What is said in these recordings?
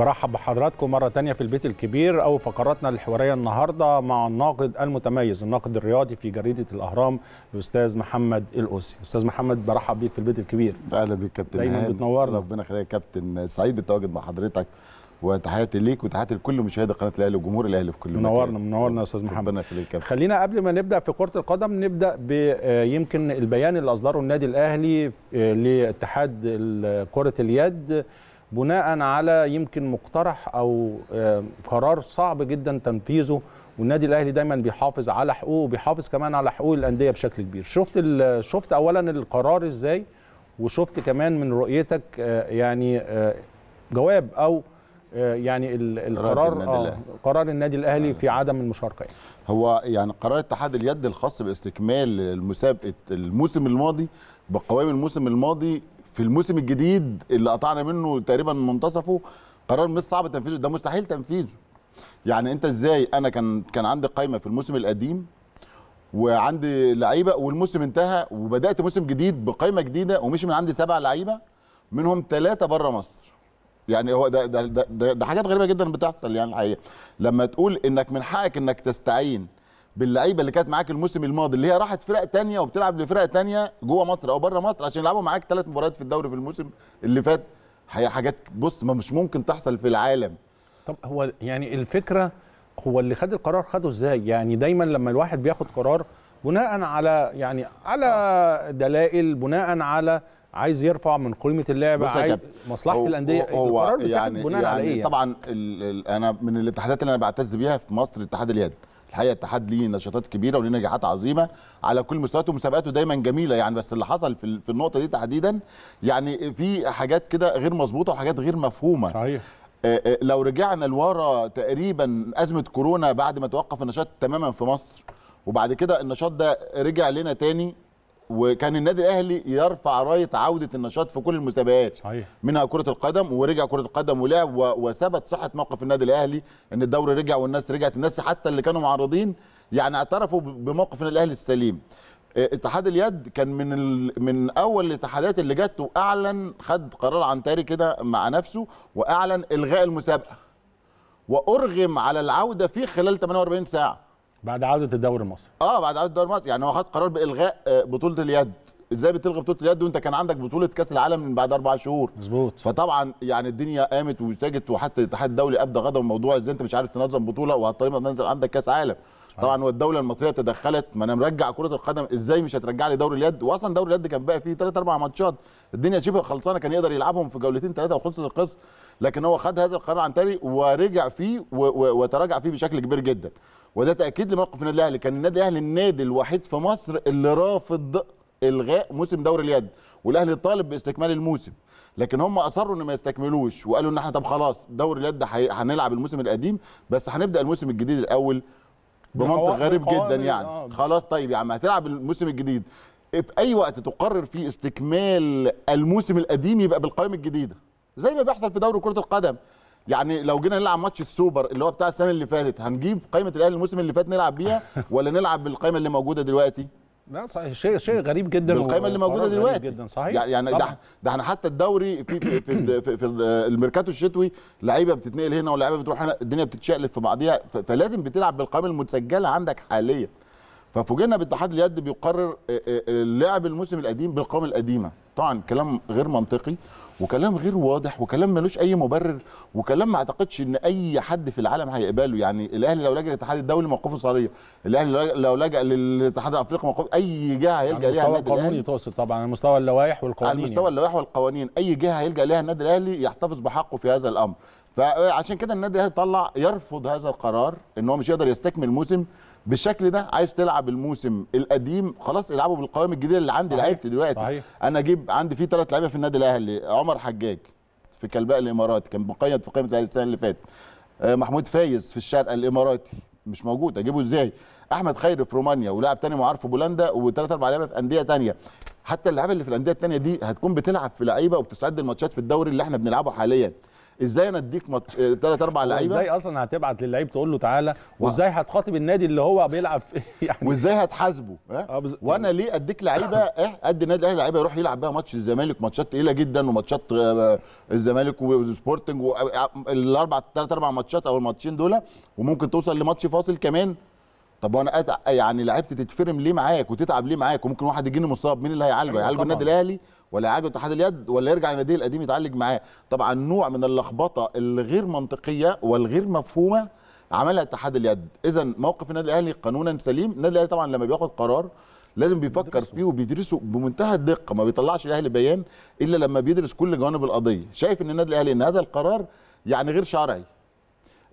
برحب بحضراتكم مرة تانية في البيت الكبير أو فقراتنا الحوارية النهاردة مع الناقد المتميز الناقد الرياضي في جريدة الأهرام الأستاذ محمد الأوسي أستاذ محمد برحب بيك في البيت الكبير أهلا بيك كابتن دايما بتنورنا ربنا يخليك كابتن سعيد بالتواجد مع حضرتك وتحياتي ليك وتحياتي لكل مشاهدي قناه الاهلي وجمهور الاهلي في كل مكان منورنا منورنا يا استاذ محمد ربنا يخليك خلينا قبل ما نبدا في كره القدم نبدا آه، يمكن البيان اللي اصدره النادي الاهلي آه، لاتحاد كره اليد بناء على يمكن مقترح او آه، قرار صعب جدا تنفيذه والنادي الاهلي دايما بيحافظ على حقوقه وبيحافظ كمان على حقوق الانديه بشكل كبير شفت شفت اولا القرار ازاي وشفت كمان من رؤيتك آه، يعني آه، جواب او يعني القرار النادي آه قرار النادي الاهلي في عدم المشاركه يعني. هو يعني قرار اتحاد اليد الخاص باستكمال مسابقه الموسم الماضي بقوائم الموسم الماضي في الموسم الجديد اللي قطعنا منه تقريبا منتصفه قرار مش صعب تنفيذه ده مستحيل تنفيذه يعني انت ازاي انا كان كان عندي قايمه في الموسم القديم وعندي لعيبه والموسم انتهى وبدات موسم جديد بقايمه جديده ومش من عندي سبع لعيبه منهم ثلاثه بره مصر يعني هو ده ده ده, ده, ده حاجات غريبه جدا بتحصل يعني الحقيقه لما تقول انك من حقك انك تستعين باللعيبه اللي كانت معاك الموسم الماضي اللي هي راحت فرق تانية وبتلعب لفرق تانية جوه مصر او بره مصر عشان يلعبوا معاك ثلاث مباريات في الدوري في الموسم اللي فات هي حاجات بص ما مش ممكن تحصل في العالم طب هو يعني الفكره هو اللي خد القرار خده ازاي يعني دايما لما الواحد بياخد قرار بناء على يعني على دلائل بناء على عايز يرفع من قيمه اللعبه عايز مصلحه الانديه هو القرار يعني بناء يعني على ايه يعني؟ طبعا انا من الاتحادات اللي انا بعتز بيها في مصر اتحاد اليد الحقيقه الاتحاد ليه نشاطات كبيره وليه نجاحات عظيمه على كل مستوياته ومسابقاته دايما جميله يعني بس اللي حصل في النقطه دي تحديدا يعني في حاجات كده غير مظبوطه وحاجات غير مفهومه صحيح آه، آه، لو رجعنا لورا تقريبا ازمه كورونا بعد ما توقف النشاط تماما في مصر وبعد كده النشاط ده رجع لنا تاني وكان النادي الاهلي يرفع رايه عوده النشاط في كل المسابقات صحيح. منها كره القدم ورجع كره القدم ولعب وثبت صحه موقف النادي الاهلي ان الدوري رجع والناس رجعت الناس حتى اللي كانوا معرضين يعني اعترفوا بموقف النادي الاهلي السليم آه، اتحاد اليد كان من ال... من اول الاتحادات اللي جت واعلن خد قرار عنتري كده مع نفسه واعلن الغاء المسابقه وارغم على العوده فيه خلال 48 ساعه بعد عوده الدوري المصري اه بعد عوده الدوري المصري يعني هو خد قرار بالغاء آه، بطوله اليد ازاي بتلغي بطوله اليد وانت كان عندك بطوله كاس العالم من بعد اربع شهور مظبوط فطبعا يعني الدنيا قامت واتجت وحتى الاتحاد الدولي ابدى غضب موضوع ازاي انت مش عارف تنظم بطوله وهضطر تنزل عندك كاس عالم أيوة. طبعا والدوله المصريه تدخلت ما انا مرجع كره القدم ازاي مش هترجع لي دوري اليد واصلا دوري اليد كان بقى فيه ثلاث اربع ماتشات الدنيا شبه خلصانه كان يقدر يلعبهم في جولتين ثلاثه وخلصت القصه لكن هو خد هذا القرار عن تاري ورجع فيه وتراجع فيه بشكل كبير جدا وده تاكيد لموقف النادي الاهلي كان النادي الاهلي النادي الوحيد في مصر اللي رافض الغاء موسم دوري اليد والاهلي طالب باستكمال الموسم لكن هم اصروا ان ما يستكملوش وقالوا ان احنا طب خلاص دوري اليد هنلعب الموسم القديم بس هنبدا الموسم الجديد الاول بمنطق غريب جدا يعني آه. خلاص طيب يا عم هتلعب الموسم الجديد في اي وقت تقرر فيه استكمال الموسم القديم يبقى بالقوائم الجديده زي ما بيحصل في دوري كره القدم يعني لو جينا نلعب ماتش السوبر اللي هو بتاع السنه اللي فاتت هنجيب قائمه الاهلي الموسم اللي فات نلعب بيها ولا نلعب بالقائمه اللي موجوده دلوقتي لا صحيح شيء شيء غريب جدا القائمه اللي موجوده دلوقتي جدا صحيح يعني يعني ده ده احنا حتى الدوري في في في, في, في الميركاتو الشتوي لعيبه بتتنقل هنا ولاعيبه بتروح هنا الدنيا بتتشقلب في بعضيها فلازم بتلعب بالقائمه المتسجله عندك حاليا ففوجئنا باتحاد اليد بيقرر آه، آه، آه، لعب الموسم القديم بالقائمه القديمه طبعا كلام غير منطقي وكلام غير واضح وكلام ملوش اي مبرر وكلام ما اعتقدش ان اي حد في العالم هيقبله يعني الاهلي لو لجا للاتحاد الدولي موقفه صريح الاهلي لو لجا للاتحاد الافريقي موقف اي جهه يعني هيلجا ليها النادي الاهلي القانوني تقصد طبعا على يعني مستوى اللوائح والقوانين على يعني. مستوى يعني. اللوائح والقوانين اي جهه هيلجا ليها النادي الاهلي يحتفظ بحقه في هذا الامر فعشان كده النادي الاهلي طلع يرفض هذا القرار ان هو مش يقدر يستكمل موسم بالشكل ده عايز تلعب الموسم القديم خلاص العبه بالقوائم الجديده اللي عندي لعبت دلوقتي صحيح. انا اجيب عندي في ثلاث لعيبه في النادي الاهلي عمر حجاج في كلباء الاماراتي كان مقيد في قائمه الاهلي السنه اللي فاتت آه، محمود فايز في الشرق الاماراتي مش موجود اجيبه ازاي احمد خيري في رومانيا ولاعب ثاني معار في بولندا وثلاث اربع لعيبه في انديه ثانيه حتى اللعيبه اللي في الانديه الثانيه دي هتكون بتلعب في لعيبه وبتستعد الماتشات في الدوري اللي احنا بنلعبه حاليا ازاي انا اديك ثلاث آه، اربع لعيبه ازاي اصلا هتبعت للعيب تقول له تعالى وازاي هتخاطب النادي اللي هو بيلعب يعني وازاي هتحاسبه أه؟ بز... وانا ليه اديك لعيبه أه؟ النادي الاهلي لعيبه يروح يلعب بيها ماتش الزمالك ماتشات تقيله جدا وماتشات آه، آه، الزمالك وسبورتنج الاربع ثلاث اربع ماتشات او الماتشين دول وممكن توصل لماتش فاصل كمان طب وانا يعني لعيبتي تتفرم ليه معاك وتتعب ليه معاك وممكن واحد يجيني مصاب مين اللي هيعالجه؟ أيوة هيعالجه النادي الاهلي ولا يعالجه اتحاد اليد ولا يرجع النادي القديم يتعالج معاه طبعا نوع من اللخبطه الغير منطقيه والغير مفهومه عملها اتحاد اليد اذا موقف النادي الاهلي قانونا سليم النادي الاهلي طبعا لما بياخد قرار لازم بيفكر فيه وبيدرسه بمنتهى الدقه ما بيطلعش الاهلي بيان الا لما بيدرس كل جوانب القضيه شايف ان النادي الاهلي ان هذا القرار يعني غير شرعي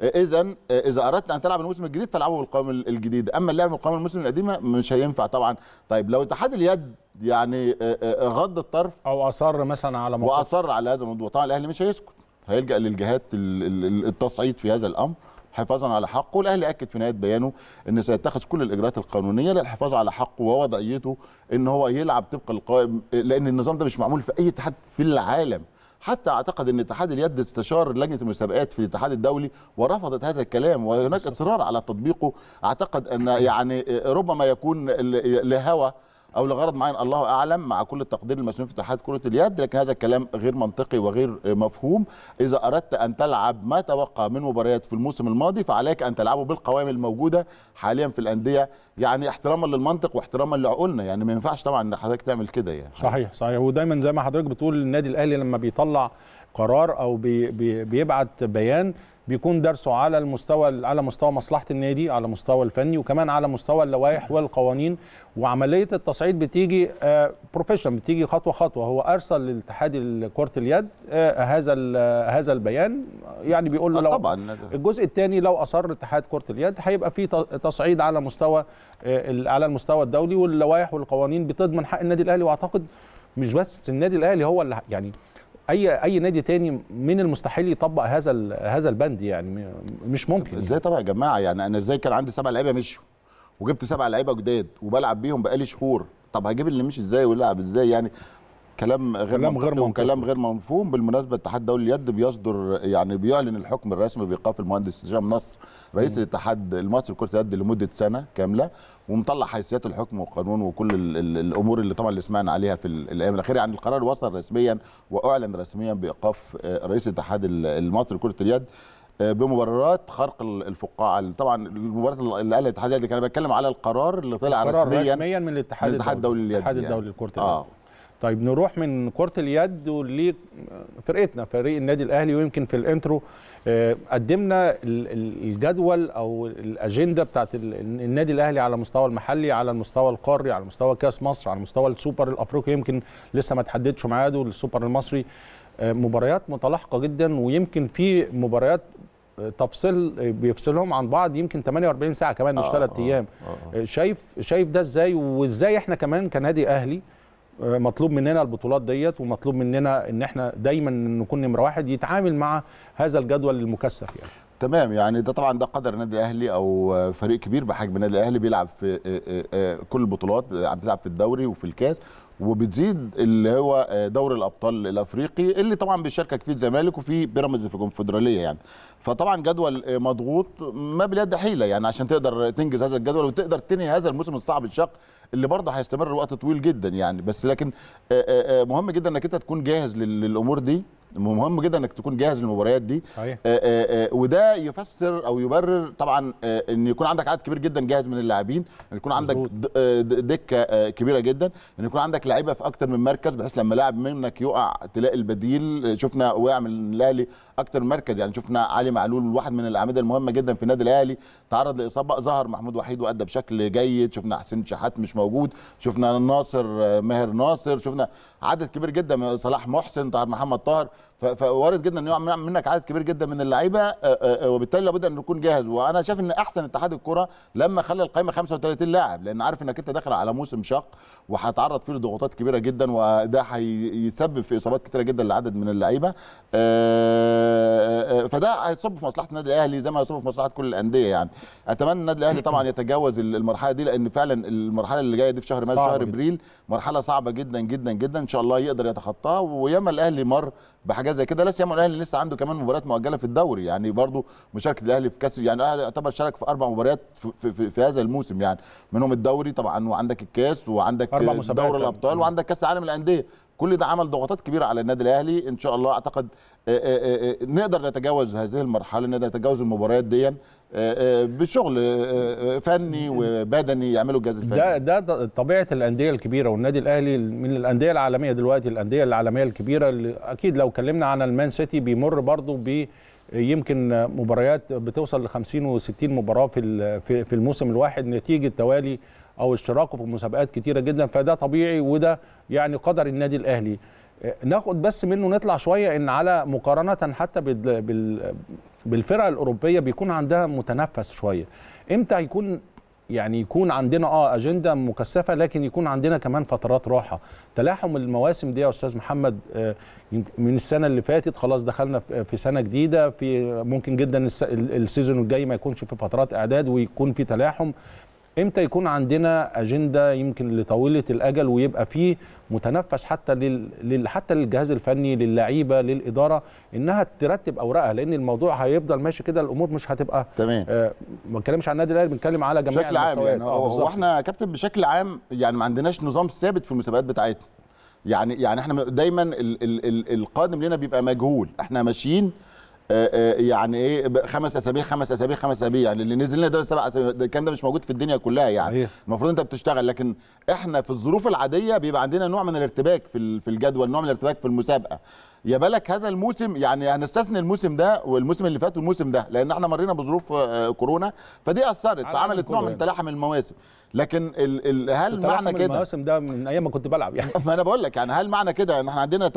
اذا اذا اردت ان تلعب الموسم الجديد فالعبه بالقوام الجديد اما اللعب بالقوام الموسم القديمه مش هينفع طبعا طيب لو اتحاد اليد يعني آه، آه، آه، غض الطرف او اصر مثلا على موقف واصر على هذا الموضوع طبعا الاهلي مش هيسكت هيلجا للجهات التصعيد في هذا الامر حفاظا على حقه الاهلي اكد في نهايه بيانه ان سيتخذ كل الاجراءات القانونيه للحفاظ على حقه ووضعيته ان هو يلعب طبق القوائم لان النظام ده مش معمول في اي اتحاد في العالم حتى اعتقد ان اتحاد اليد استشار لجنه المسابقات في الاتحاد الدولي ورفضت هذا الكلام وهناك اصرار على تطبيقه اعتقد ان يعني ربما يكون لهوى او لغرض معين الله اعلم مع كل التقدير المسنون في اتحاد كره اليد لكن هذا الكلام غير منطقي وغير مفهوم اذا اردت ان تلعب ما توقع من مباريات في الموسم الماضي فعليك ان تلعبه بالقوائم الموجوده حاليا في الانديه يعني احتراما للمنطق واحتراما لعقولنا يعني ما ينفعش طبعا ان حضرتك تعمل كده يعني صحيح صحيح ودايما زي ما حضرتك بتقول النادي الاهلي لما بيطلع قرار او بي بي بيبعت بيان بيكون درسه على المستوى على مستوى مصلحه النادي على مستوى الفني وكمان على مستوى اللوائح والقوانين وعمليه التصعيد بتيجي بروفيشن آه، بتيجي خطوه خطوه هو ارسل للاتحاد كره اليد آه، هذا آه، هذا البيان يعني بيقول له لو طبعا الجزء الثاني لو اصر اتحاد كره اليد هيبقى في تصعيد على مستوى على المستوى الدولي واللوائح والقوانين بتضمن حق النادي الاهلي واعتقد مش بس النادي الاهلي هو اللي يعني اي اي نادي تاني من المستحيل يطبق هذا هذا البند يعني مش ممكن يعني. ازاي طبعا يا جماعه يعني انا ازاي كان عندي سبع لعيبه مشوا وجبت سبع لعيبه جداد وبلعب بيهم بقالي شهور طب هجيب اللي مش ازاي ويلعب ازاي يعني كلام غير كلام غير مفهوم كلام غير مفهوم بالمناسبه الاتحاد الدولي اليد بيصدر يعني بيعلن الحكم الرسمي بايقاف المهندس هشام نصر رئيس الاتحاد المصري لكره اليد لمده سنه كامله ومطلع حيثيات الحكم والقانون وكل الـ الـ الامور اللي طبعا اللي سمعنا عليها في الايام الاخيره يعني القرار وصل رسميا واعلن رسميا بايقاف آه، رئيس الاتحاد المصري لكره اليد آه، بمبررات خرق الفقاعه طبعا المباراه اللي قالها الاتحاد اللي كان بتكلم على القرار اللي طلع القرار رسميا, رسميا من الاتحاد, الاتحاد الدولي الاتحاد يعني. الدولي للكره اليد آه. طيب نروح من كره اليد لفرقتنا فريق النادي الاهلي ويمكن في الانترو آه، قدمنا الجدول او الاجنده بتاعت النادي الاهلي على المستوى المحلي على المستوى القاري على مستوى كاس مصر على مستوى السوبر الافريقي يمكن لسه ما تحددش معاده السوبر المصري آه، مباريات متلاحقه جدا ويمكن في مباريات آه، تفصيل بيفصلهم عن بعض يمكن 48 ساعه كمان مش ثلاث آه ايام آه آه شايف شايف ده ازاي وازاي احنا كمان كنادي اهلي مطلوب مننا البطولات ديت ومطلوب مننا ان احنا دايما نكون نمره واحد يتعامل مع هذا الجدول المكثف يعني تمام يعني ده طبعا ده قدر النادي الاهلي او فريق كبير بحجم النادي الاهلي بيلعب في آه، آه، آه، كل البطولات بتلعب في الدوري وفي الكاس وبتزيد اللي هو دوري الابطال الافريقي اللي طبعا بيشاركك فيه الزمالك وفي بيراميدز في الكونفدراليه يعني فطبعا جدول مضغوط ما باليد حيله يعني عشان تقدر تنجز هذا الجدول وتقدر تنهي هذا الموسم الصعب الشاق اللي برضه هيستمر وقت طويل جدا يعني بس لكن آه، آه، آه، مهم جدا انك انت تكون جاهز للامور دي مهم جدا انك تكون جاهز للمباريات دي صحيح. وده يفسر او يبرر طبعا ان يكون عندك عدد كبير جدا جاهز من اللاعبين ان يكون عندك دكه كبيره جدا ان يكون عندك لعيبه في اكتر من مركز بحيث لما لاعب منك يقع تلاقي البديل شفنا وقع من الاهلي اكتر مركز يعني شفنا علي معلول واحد من الاعمده المهمه جدا في النادي الاهلي تعرض لاصابه ظهر محمود وحيد وادى بشكل جيد شفنا حسين شحات مش موجود شفنا ناصر آه، ماهر ناصر شفنا عدد كبير جدا صلاح محسن طاهر محمد طاهر فوارد جدا ان يعمل منك عدد كبير جدا من اللعيبه آه، آه، وبالتالي لابد ان تكون جاهز وانا شايف ان احسن اتحاد الكره لما خلى القائمه 35 لاعب لان عارف انك انت داخل على موسم شاق وهتعرض فيه لضغوطات كبيره جدا وده هيسبب في اصابات كثيره جدا لعدد من اللعيبه فده هيصب في مصلحه النادي الاهلي زي ما هيصب في مصلحه كل الانديه يعني اتمنى النادي الاهلي طبعا يتجاوز المرحله دي لان فعلا المرحله اللي جايه دي في شهر مارس شهر ابريل مرحله صعبه جدا جدا جدا ان شاء الله يقدر يتخطاها وياما الاهلي مر بحاجات زي كده لا سيما الاهلي لسه عنده كمان مباريات مؤجله في الدوري يعني برضو مشاركه الاهلي في كاس يعني الاهلي يعتبر شارك في اربع مباريات في, في, في, في هذا الموسم يعني منهم الدوري طبعا وعندك الكاس وعندك دوري الابطال وعندك كاس العالم للانديه كل ده عمل ضغوطات كبيره على النادي الاهلي ان شاء الله اعتقد آه، آه، آه، نقدر نتجاوز هذه المرحله نقدر نتجاوز المباريات دي بشغل فني وبدني يعملوا الجهاز الفني ده ده طبيعه الانديه الكبيره والنادي الاهلي من الانديه العالميه دلوقتي الانديه العالميه الكبيره اللي اكيد لو اتكلمنا عن المان سيتي بيمر برضه ب يمكن مباريات بتوصل ل 50 و60 مباراه في في الموسم الواحد نتيجه توالي او اشتراكه في مسابقات كتيره جدا فده طبيعي وده يعني قدر النادي الاهلي ناخد بس منه نطلع شويه ان على مقارنه حتى بالفرق الاوروبيه بيكون عندها متنفس شويه امتى يكون يعني يكون عندنا اه اجنده مكثفه لكن يكون عندنا كمان فترات راحه تلاحم المواسم دي يا استاذ محمد آه، من السنه اللي فاتت خلاص دخلنا في سنه جديده في ممكن جدا السيزون الجاي ما يكونش في فترات اعداد ويكون في تلاحم امتى يكون عندنا اجنده يمكن لطويله الاجل ويبقى فيه متنفس حتى لل... حتى للجهاز الفني للعيبه للاداره انها ترتب اوراقها لان الموضوع هيفضل ماشي كده الامور مش هتبقى تمام آه ما بنتكلمش عن النادي الاهلي بنتكلم على جميع بشكل عام يعني آه، هو احنا كابتن بشكل عام يعني ما عندناش نظام ثابت في المسابقات بتاعتنا يعني يعني احنا دايما ال... ال... ال... القادم لنا بيبقى مجهول احنا ماشيين آه، آه، يعني ايه خمس اسابيع خمس اسابيع خمس اسابيع يعني اللي نزل لنا ده سبع اسابيع الكلام ده مش موجود في الدنيا كلها يعني أيه. المفروض انت بتشتغل لكن احنا في الظروف العاديه بيبقى عندنا نوع من الارتباك في الجدول نوع من الارتباك في المسابقه يا بالك هذا الموسم يعني هنستثني الموسم ده والموسم اللي فات والموسم ده لان احنا مرينا بظروف آه، كورونا فدي اثرت فعملت نوع من تلاحم المواسم لكن ال ال هل معنى كده المواسم ده من ايام ما كنت بلعب يعني ما انا بقول لك يعني هل معنى كده ان احنا عندنا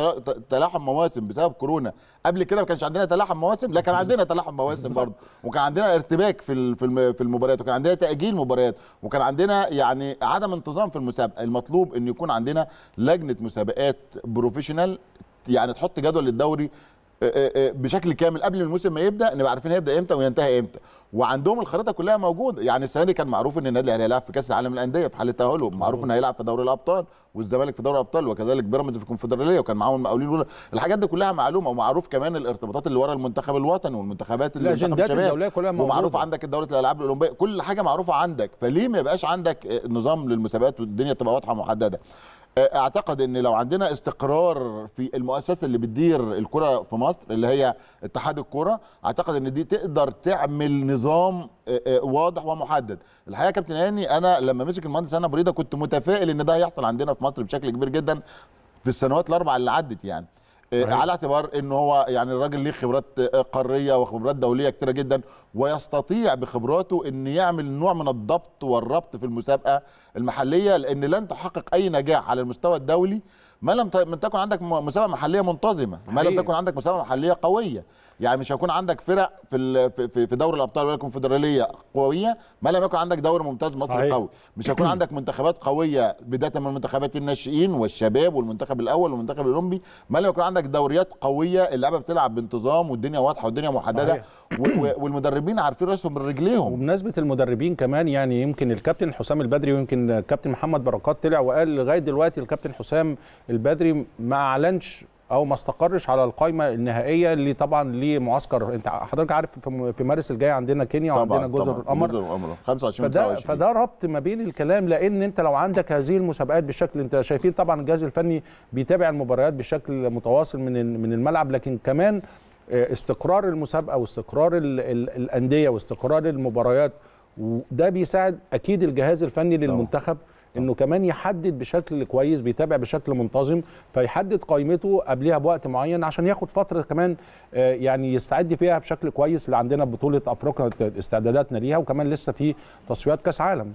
تلاحم مواسم بسبب كورونا قبل كده ما كانش عندنا تلاحم مواسم لكن عندنا تلاحم مواسم برضه وكان عندنا ارتباك في في المباريات وكان عندنا تاجيل مباريات وكان عندنا يعني عدم انتظام في المسابقه المطلوب ان يكون عندنا لجنه مسابقات بروفيشنال يعني تحط جدول للدوري آه، آه، آه، بشكل كامل قبل الموسم ما يبدا نبقى عارفين هيبدا امتى وينتهي امتى وعندهم الخريطه كلها موجوده يعني السنه دي كان معروف ان النادي الاهلي هيلعب في كاس العالم للانديه في حاله تاهله معروف ان هيلعب في دوري الابطال والزمالك في دوري الابطال وكذلك بيراميدز في الكونفدراليه وكان معاهم المقاولين الاولى الحاجات دي كلها معلومه ومعروف كمان الارتباطات اللي ورا المنتخب الوطني والمنتخبات اللي الاجندات الدوليه كلها موجوده ومعروف عندك دوره الالعاب الاولمبيه كل حاجه معروفه عندك فليه ما يبقاش عندك نظام للمسابقات والدنيا تبقى واضحه ومحدده اعتقد ان لو عندنا استقرار في المؤسسه اللي بتدير الكره في مصر اللي هي اتحاد الكره اعتقد ان دي تقدر تعمل نظام آه، آه، واضح ومحدد الحقيقه كابتن هاني انا لما مسك المهندس انا بريده كنت متفائل ان ده هيحصل عندنا في مصر بشكل كبير جدا في السنوات الاربع اللي عدت يعني إيه، على اعتبار ان هو يعني الراجل ليه خبرات إيه، قاريه وخبرات دوليه كتيره جدا ويستطيع بخبراته ان يعمل نوع من الضبط والربط في المسابقه المحليه لان لن تحقق اي نجاح على المستوى الدولي ما لم تكن عندك مسابقه محليه منتظمه ما لم تكن عندك مسابقه محليه قويه يعني مش هيكون عندك فرق في في دوري الابطال ولا الكونفدراليه قويه ما لم يكن عندك دوري ممتاز مصري صحيح. قوي مش هيكون عندك منتخبات قويه بدايه من منتخبات الناشئين والشباب والمنتخب الاول والمنتخب الاولمبي ما لم يكن عندك دوريات قويه اللعبه بتلعب بانتظام والدنيا واضحه والدنيا محدده والمدربين عارفين راسهم من رجليهم وبمناسبه المدربين كمان يعني يمكن الكابتن حسام البدري ويمكن الكابتن محمد بركات طلع وقال لغايه دلوقتي الكابتن حسام البدري ما اعلنش او ما استقرش على القائمه النهائيه اللي طبعا لمعسكر انت حضرتك عارف في مارس الجاي عندنا كينيا وعندنا جزر طبعًا القمر جزر القمر 25 فده فده ربط ما بين الكلام لان انت لو عندك هذه المسابقات بشكل انت شايفين طبعا الجهاز الفني بيتابع المباريات بشكل متواصل من من الملعب لكن كمان آه، استقرار المسابقه واستقرار الانديه واستقرار المباريات وده بيساعد اكيد الجهاز الفني للمنتخب طبعا. انه كمان يحدد بشكل كويس بيتابع بشكل منتظم فيحدد قائمته قبلها بوقت معين عشان ياخد فتره كمان آه، يعني يستعد فيها بشكل كويس اللي عندنا بطوله افريقيا استعداداتنا ليها وكمان لسه في تصفيات كاس عالم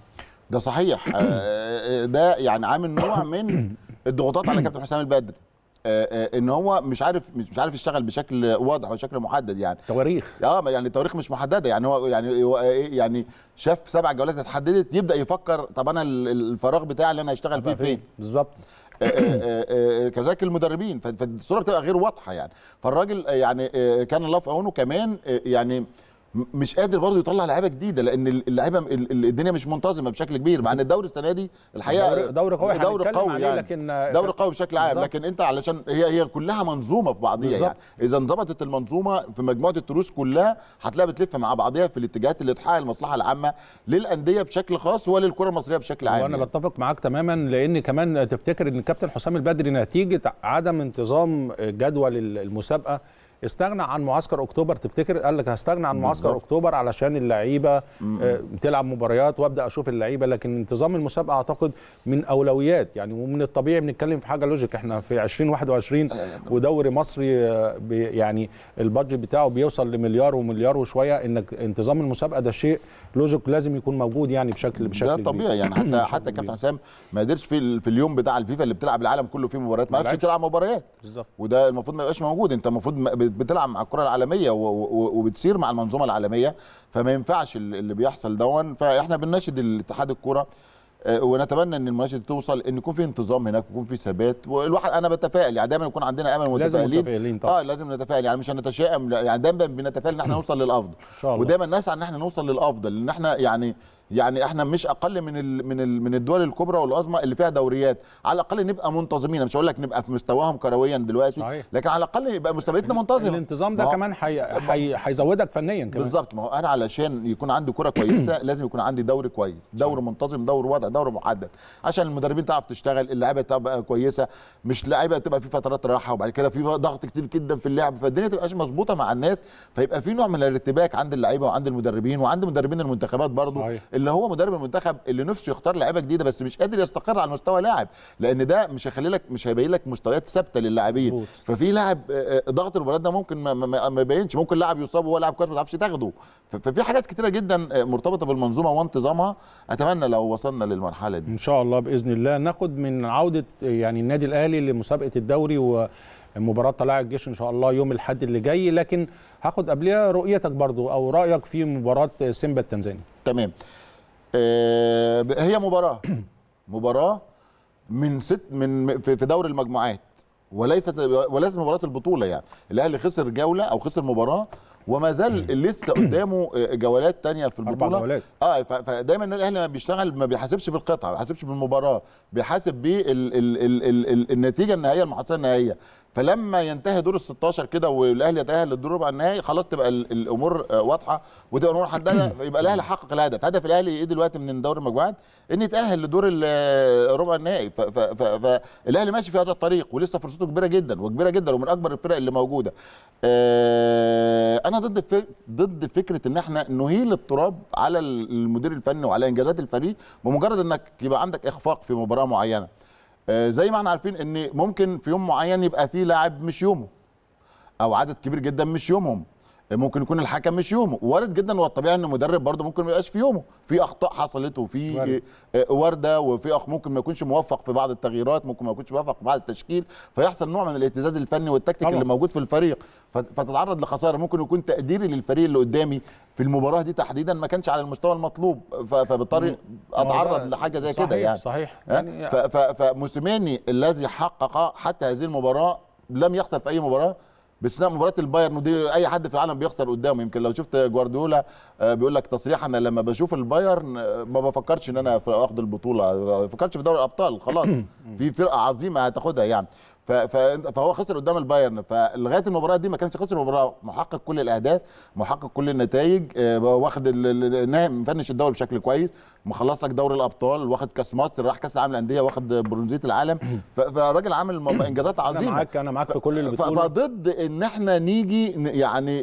ده صحيح آه، آه، ده يعني عامل نوع من الضغوطات على كابتن حسام البدري آه، آه، ان هو مش عارف مش عارف يشتغل بشكل واضح وشكل محدد يعني تواريخ اه يعني التواريخ مش محدده يعني هو يعني هو إيه، يعني شاف سبع جولات اتحددت يبدا يفكر طب انا الفراغ بتاعي اللي انا هشتغل فيه فين بالظبط آه، كذلك المدربين فالصوره بتبقى غير واضحه يعني فالراجل يعني كان الله في عونه كمان يعني مش قادر برضه يطلع لعيبه جديده لان اللعيبه الدنيا مش منتظمه بشكل كبير مع ان الدوري السنه دي الحقيقه دوري قوي دوري قوي يعني لكن دوري قوي بشكل عام لكن انت علشان هي هي كلها منظومه في بعضيها بالزبط. يعني اذا انضبطت المنظومه في مجموعه التروس كلها هتلاقيها بتلف مع بعضيها في الاتجاهات اللي تحقق المصلحه العامه للانديه بشكل خاص وللكره المصريه بشكل عام وانا يعني. بتفق معاك تماما لان كمان تفتكر ان الكابتن حسام البدري نتيجه عدم انتظام جدول المسابقه استغنى عن معسكر اكتوبر تفتكر قال لك هستغنى عن معسكر بالزبط. اكتوبر علشان اللعيبه آه، تلعب مباريات وابدا اشوف اللعيبه لكن انتظام المسابقه اعتقد من اولويات يعني ومن الطبيعي بنتكلم في حاجه لوجيك احنا في 2021 ودوري مصري آه، يعني البادجت بتاعه بيوصل لمليار ومليار وشويه انك انتظام المسابقه ده شيء لوجيك لازم يكون موجود يعني بشكل بشكل ده طبيعي يعني حتى حتى كابتن حسام ما قدرش في في اليوم بتاع الفيفا اللي بتلعب العالم كله فيه مباريات ما عرفش تلعب مباريات بالظبط وده المفروض ما يبقاش موجود انت المفروض بتلعب مع الكره العالميه وبتسير مع المنظومه العالميه فما ينفعش اللي بيحصل دون فاحنا بنناشد الاتحاد الكوره آه، ونتمنى ان المناشد توصل ان يكون في انتظام هناك ويكون في ثبات والواحد انا بتفائل يعني دايما يكون عندنا امل ومتفائلين لازم متفائلين طبعا اه لازم نتفائل يعني مش هنتشائم يعني دايما بنتفائل ان احنا نوصل للافضل ودايما نسعى ان احنا نوصل للافضل ان احنا يعني يعني احنا مش اقل من ال من ال من الدول الكبرى والعظمى اللي فيها دوريات على الاقل نبقى منتظمين مش هقول لك نبقى في مستواهم كرويا دلوقتي صحيح. لكن على الاقل يبقى مستوياتنا منتظمه الانتظام ده كمان هيزودك حي... فنيا كمان بالظبط ما هو انا علشان يكون عندي كره كويسه لازم يكون عندي دوري كويس دور منتظم دور وضع دور محدد عشان المدربين تعرف تشتغل اللعيبه تبقى كويسه مش لعيبه تبقى في فترات راحه وبعد كده في ضغط كتير جدا في اللعب فالدنيا تبقاش مظبوطه مع الناس فيبقى في نوع من الارتباك عند اللعيبه وعند المدربين وعند مدربين المنتخبات برضو صحيح. اللي هو مدرب المنتخب اللي نفسه يختار لعيبه جديده بس مش قادر يستقر على مستوى لاعب لان ده مش هيخلي لك مش هيبين لك مستويات ثابته للاعبين ففي لاعب آه، آه، ضغط المباريات ده ممكن ما يبينش ممكن لاعب يصاب وهو لاعب كويس ما تعرفش تاخده ففي حاجات كتيره جدا آه، مرتبطه بالمنظومه وانتظامها اتمنى لو وصلنا للمرحله دي ان شاء الله باذن الله ناخد من عوده يعني النادي الاهلي لمسابقه الدوري و مباراة طلائع الجيش ان شاء الله يوم الاحد اللي جاي لكن هاخد قبلها رؤيتك برضو او رايك في مباراة سيمبا التنزاني تمام آه، هي مباراه مباراه من ست من في دور المجموعات وليست وليست مباراه البطوله يعني الاهلي خسر جوله او خسر مباراه وما زال لسه قدامه آه، جولات تانية في البطوله أربع جولات. اه فدايما الاهلي ما بيشتغل ما بيحاسبش بالقطعه ما بيحاسبش بالمباراه بيحاسب بالنتيجه النهائيه المحصله النهائيه فلما ينتهي دور ال 16 كده والاهلي يتاهل للدور ربع النهائي خلاص تبقى الامور واضحه وتبقى الامور محدده يبقى الاهلي حقق الهدف هدف الاهلي ايه دلوقتي من دوري المجموعات ان يتاهل لدور ربع النهائي فالاهلي ماشي في هذا الطريق ولسه فرصته كبيره جدا وكبيره جدا ومن اكبر الفرق اللي موجوده آه، انا ضد ضد فكره ان احنا نهيل التراب على المدير الفني وعلى انجازات الفريق بمجرد انك يبقى عندك اخفاق في مباراه معينه آه، زي ما احنا عارفين ان ممكن في يوم معين يبقى فيه لاعب مش يومه او عدد كبير جدا مش يومهم ممكن يكون الحكم مش يومه وارد جدا والطبيعي ان المدرب برضه ممكن ما يبقاش في يومه في اخطاء حصلت وفي وارده إيه، إيه، وفي ممكن ما يكونش موفق في بعض التغييرات ممكن ما يكونش موفق في بعض التشكيل فيحصل نوع من الاهتزاز الفني والتكتيك اللي موجود في الفريق فتتعرض لخساره ممكن يكون تقديري للفريق اللي قدامي في المباراه دي تحديدا ما كانش على المستوى المطلوب فبالطريق آه، اتعرض لحاجه زي كده يعني صحيح يعني فموسيماني الذي حقق حتى هذه المباراه لم يخسر في اي مباراه باستثناء مباراه البايرن ودي اي حد في العالم بيخسر قدامه يمكن لو شفت جوارديولا آه، بيقول لك تصريح انا لما بشوف البايرن آه، ما بفكرش ان انا اخد البطوله ما بفكرش في دوري الابطال خلاص في فرقه عظيمه هتاخدها يعني فهو خسر قدام البايرن فلغايه المباراه دي ما كانش خسر المباراه محقق كل الاهداف محقق كل النتائج آه، واخد النهائي الدوري بشكل كويس مخلص لك دوري الابطال واخد كاس مصر راح كاس العالم للانديه واخد برونزيه العالم فالراجل عامل انجازات عظيمه انا معاك انا معاك في كل اللي بتقوله فضد ان احنا نيجي يعني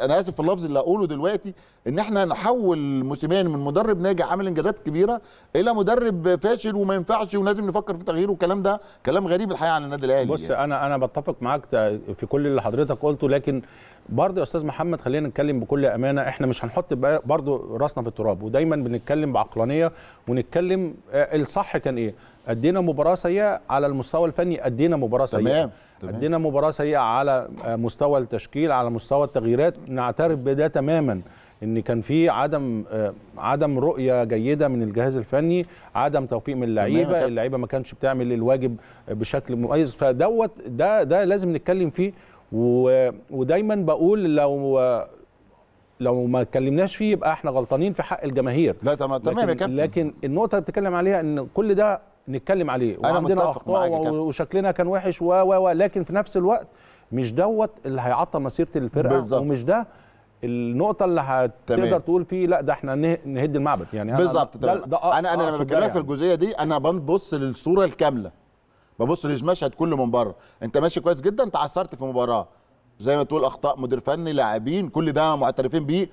انا اسف في اللفظ اللي اقوله دلوقتي ان احنا نحول موسيماني من مدرب ناجح عامل انجازات كبيره الى مدرب فاشل وما ينفعش ولازم نفكر في تغييره والكلام ده كلام غريب الحقيقه عن النادي الاهلي بص يعني. انا انا بتفق معاك آه، في كل اللي حضرتك قلته لكن برضه يا استاذ محمد خلينا نتكلم بكل امانه احنا مش هنحط برضه راسنا في التراب ودايما بنتكلم بعقلانيه ونتكلم آه، الصح كان ايه ادينا مباراه سيئه على المستوى الفني ادينا مباراه سيئه تمام. تمام. ادينا مباراه سيئه على آه، مستوى التشكيل على مستوى التغييرات نعترف بده تماما ان كان في عدم آه، عدم رؤيه جيده من الجهاز الفني عدم توفيق من اللعيبه اللعيبه ما كانتش بتعمل الواجب بشكل مميز فدوت ده ده لازم نتكلم فيه ودايما بقول لو لو ما اتكلمناش فيه يبقى احنا غلطانين في حق الجماهير لا تمام تمام يا كابتن لكن النقطه اللي بتتكلم عليها ان كل ده نتكلم عليه أنا وعندنا اخطاء وشكلنا كان وحش و و لكن في نفس الوقت مش دوت اللي هيعطل مسيره الفرقه بالزبط. ومش ده النقطه اللي هتقدر تقول فيه لا ده احنا نهد المعبد يعني بالظبط انا انا لما بتكلم في يعني. الجزئيه دي انا بنبص للصوره الكامله ببص للمشهد كله من بره انت ماشي كويس جدا انت عثرت في مباراه زي ما تقول اخطاء مدير فني لاعبين كل ده معترفين بيه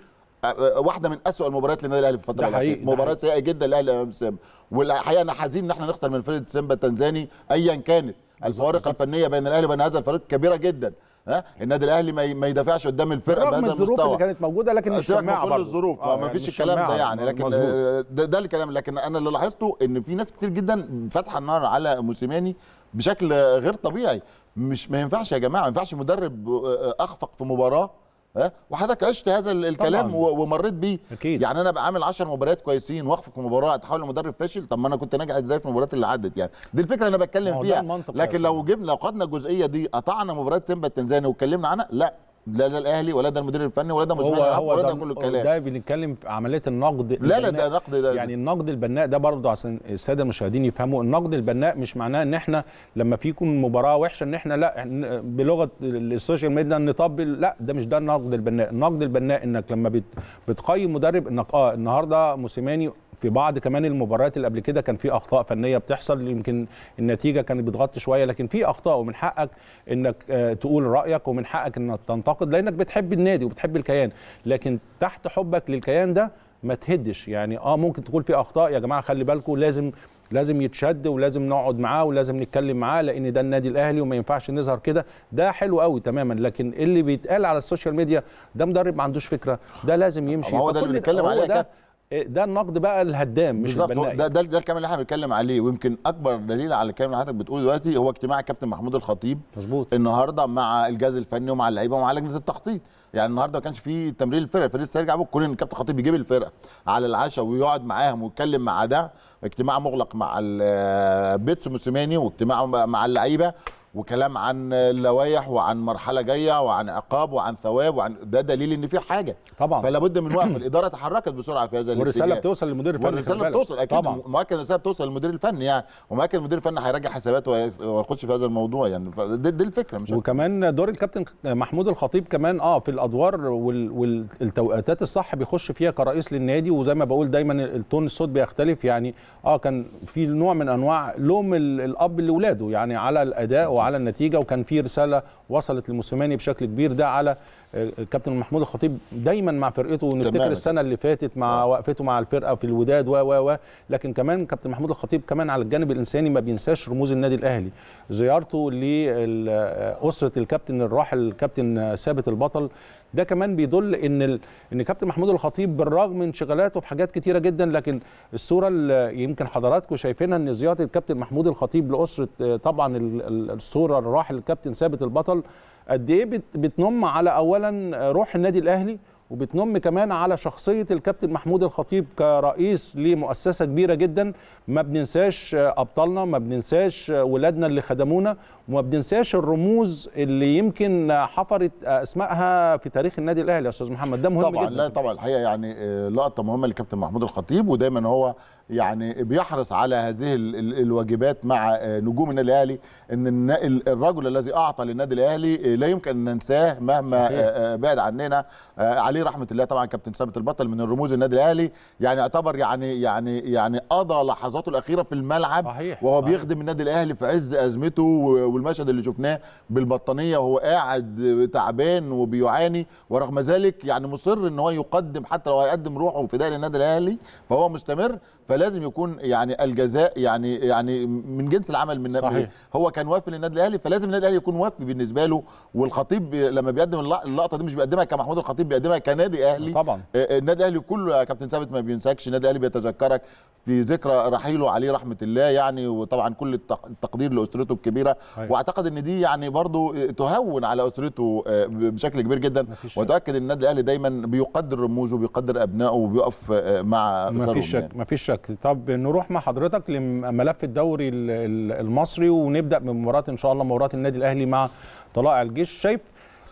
واحده من اسوء المباريات للنادي الاهلي في الفتره الاخيره مباراه سيئه جدا للاهلي امام سيمبا والحقيقه انا حزين ان احنا نخسر من فريق سيمبا التنزاني ايا كانت الفوارق الفنيه بين الاهلي وبين هذا الفريق كبيره جدا ها النادي الاهلي ما يدافعش قدام الفرقه بهذا المستوى الظروف اللي كانت موجوده لكن الشماعه آه، كل الظروف آه،, آه ما فيش الكلام ده يعني لكن آه، ده, ده الكلام لكن انا اللي لاحظته ان في ناس كتير جدا فاتحه النار على موسيماني بشكل غير طبيعي مش ما ينفعش يا جماعه ما ينفعش مدرب آه، آه، اخفق في مباراه ها وحضرتك عشت هذا الكلام طبعاً. ومريت بيه أكيد. يعني انا بعمل 10 مباريات كويسين واخفق في مباراه اتحول لمدرب فاشل طب ما انا كنت ناجح ازاي في المباريات اللي عدت يعني دي الفكره اللي انا بتكلم فيها لكن لو جبنا لو خدنا الجزئيه دي قطعنا مباراه سيمبا التنزاني واتكلمنا عنها لا لا ده الاهلي ولا ده المدير الفني ولا ده مسؤول الالعاب ولا ده كل الكلام ده بنتكلم في عمليه النقد لا لا ده نقد ده يعني النقد البناء ده برضه عشان الساده المشاهدين يفهموا النقد البناء مش معناه ان احنا لما في يكون مباراه وحشه ان احنا لا بلغه السوشيال ميديا نطبل لا ده مش ده النقد البناء النقد البناء انك لما بتقيم مدرب انك اه النهارده موسيماني في بعض كمان المباريات اللي قبل كده كان في اخطاء فنيه بتحصل يمكن النتيجه كانت بتغطي شويه لكن في اخطاء ومن حقك انك آه، تقول رايك ومن حقك انك تنتقد لانك بتحب النادي وبتحب الكيان لكن تحت حبك للكيان ده ما تهدش يعني اه ممكن تقول في اخطاء يا جماعه خلي بالكم لازم لازم يتشد ولازم نقعد معاه ولازم نتكلم معاه لان ده النادي الاهلي وما ينفعش نظهر كده ده حلو قوي تماما لكن اللي بيتقال على السوشيال ميديا ده مدرب ما عندوش فكره ده لازم يمشي هو ده اللي بنتكلم عليه إيه، ده النقد بقى الهدام مش البناء ده, يعني. ده ده الكلام اللي احنا بنتكلم عليه ويمكن اكبر دليل على الكلام اللي حضرتك بتقوله دلوقتي هو اجتماع الكابتن محمود الخطيب مظبوط النهارده مع الجهاز الفني ومع اللعيبه ومع لجنه التخطيط يعني النهارده ما كانش في تمرين الفرقه فلسه لسه هيرجع بكره الكابتن الخطيب يجيب الفرقه على العشاء ويقعد معاهم ويتكلم مع ده اجتماع مغلق مع آه، بيتسو موسيماني واجتماع مع اللعيبه وكلام عن اللوايح وعن مرحله جايه وعن عقاب وعن ثواب وعن ده دليل ان في حاجه طبعا فلا بد من وقف الاداره تحركت بسرعه في هذا الاتجاه والرساله بتوصل للمدير الفني والرساله بتوصل اكيد طبعا مؤكد الرساله بتوصل للمدير الفني يعني ومؤكد المدير الفني هيراجع حساباته ويخش في هذا الموضوع يعني دي, دي الفكره مش وكمان دور الكابتن محمود الخطيب كمان اه في الادوار والتوقيتات الصح بيخش فيها كرئيس للنادي وزي ما بقول دايما التون الصوت بيختلف يعني اه كان في نوع من انواع لوم الاب لاولاده يعني على الاداء على النتيجه وكان في رساله وصلت لموسيماني بشكل كبير ده على الكابتن محمود الخطيب دايما مع فرقته ونفتكر السنه اللي فاتت مع آه. وقفته مع الفرقه في الوداد و و و لكن كمان كابتن محمود الخطيب كمان على الجانب الانساني ما بينساش رموز النادي الاهلي زيارته لاسره الكابتن الراحل الكابتن ثابت البطل ده كمان بيدل ان ال... ان كابتن محمود الخطيب بالرغم من انشغالاته في حاجات كتيره جدا لكن الصوره اللي يمكن حضراتكم شايفينها ان زياره الكابتن محمود الخطيب لاسره آه، طبعا الصوره الراحل الكابتن ثابت البطل قد ايه بتنم على اولا روح النادي الاهلي وبتنم كمان على شخصية الكابتن محمود الخطيب كرئيس لمؤسسة كبيرة جدا ما بننساش أبطالنا ما بننساش ولادنا اللي خدمونا وما بننساش الرموز اللي يمكن حفرت أسمائها في تاريخ النادي الأهلي يا أستاذ محمد ده مهم طبعا جدا. لا طبعا الحقيقة يعني آه، لقطة مهمة للكابتن محمود الخطيب ودايما هو يعني بيحرص على هذه الواجبات مع آه، نجوم النادي الاهلي ان الرجل الذي اعطى للنادي الاهلي آه، لا يمكن ان ننساه مهما آه، صحيح. بعد عننا عليه رحمه الله طبعا كابتن ثابت البطل من الرموز النادي الاهلي يعني يعتبر يعني يعني يعني قضى لحظاته الاخيره في الملعب صحيح. وهو صحيح. بيخدم النادي الاهلي في عز ازمته والمشهد اللي شفناه بالبطانيه وهو قاعد تعبان وبيعاني ورغم ذلك يعني مصر ان هو يقدم حتى لو هيقدم روحه وفداء للنادي الاهلي فهو مستمر فلازم يكون يعني الجزاء يعني يعني من جنس العمل من صحيح. هو كان وافي للنادي الاهلي فلازم النادي الاهلي يكون وافي بالنسبه له والخطيب لما بيقدم اللقطه دي مش بيقدمها كمحمود الخطيب بيقدمها كنادي اهلي طبعا آه، آه، النادي الاهلي كله يا كابتن ثابت ما بينساكش النادي الاهلي بيتذكرك في ذكرى رحيله عليه رحمه الله يعني وطبعا كل التقدير لاسرته الكبيره أيوة. واعتقد ان دي يعني برضو آه، تهون على اسرته بشكل كبير جدا وتاكد ان النادي الاهلي دايما بيقدر رموزه بيقدر ابنائه وبيقف مع ما فيش شك ما فيش شك شكل طب نروح مع حضرتك لملف الدوري المصري ونبدا من مباراه ان شاء الله مباراه النادي الاهلي مع طلائع الجيش شايف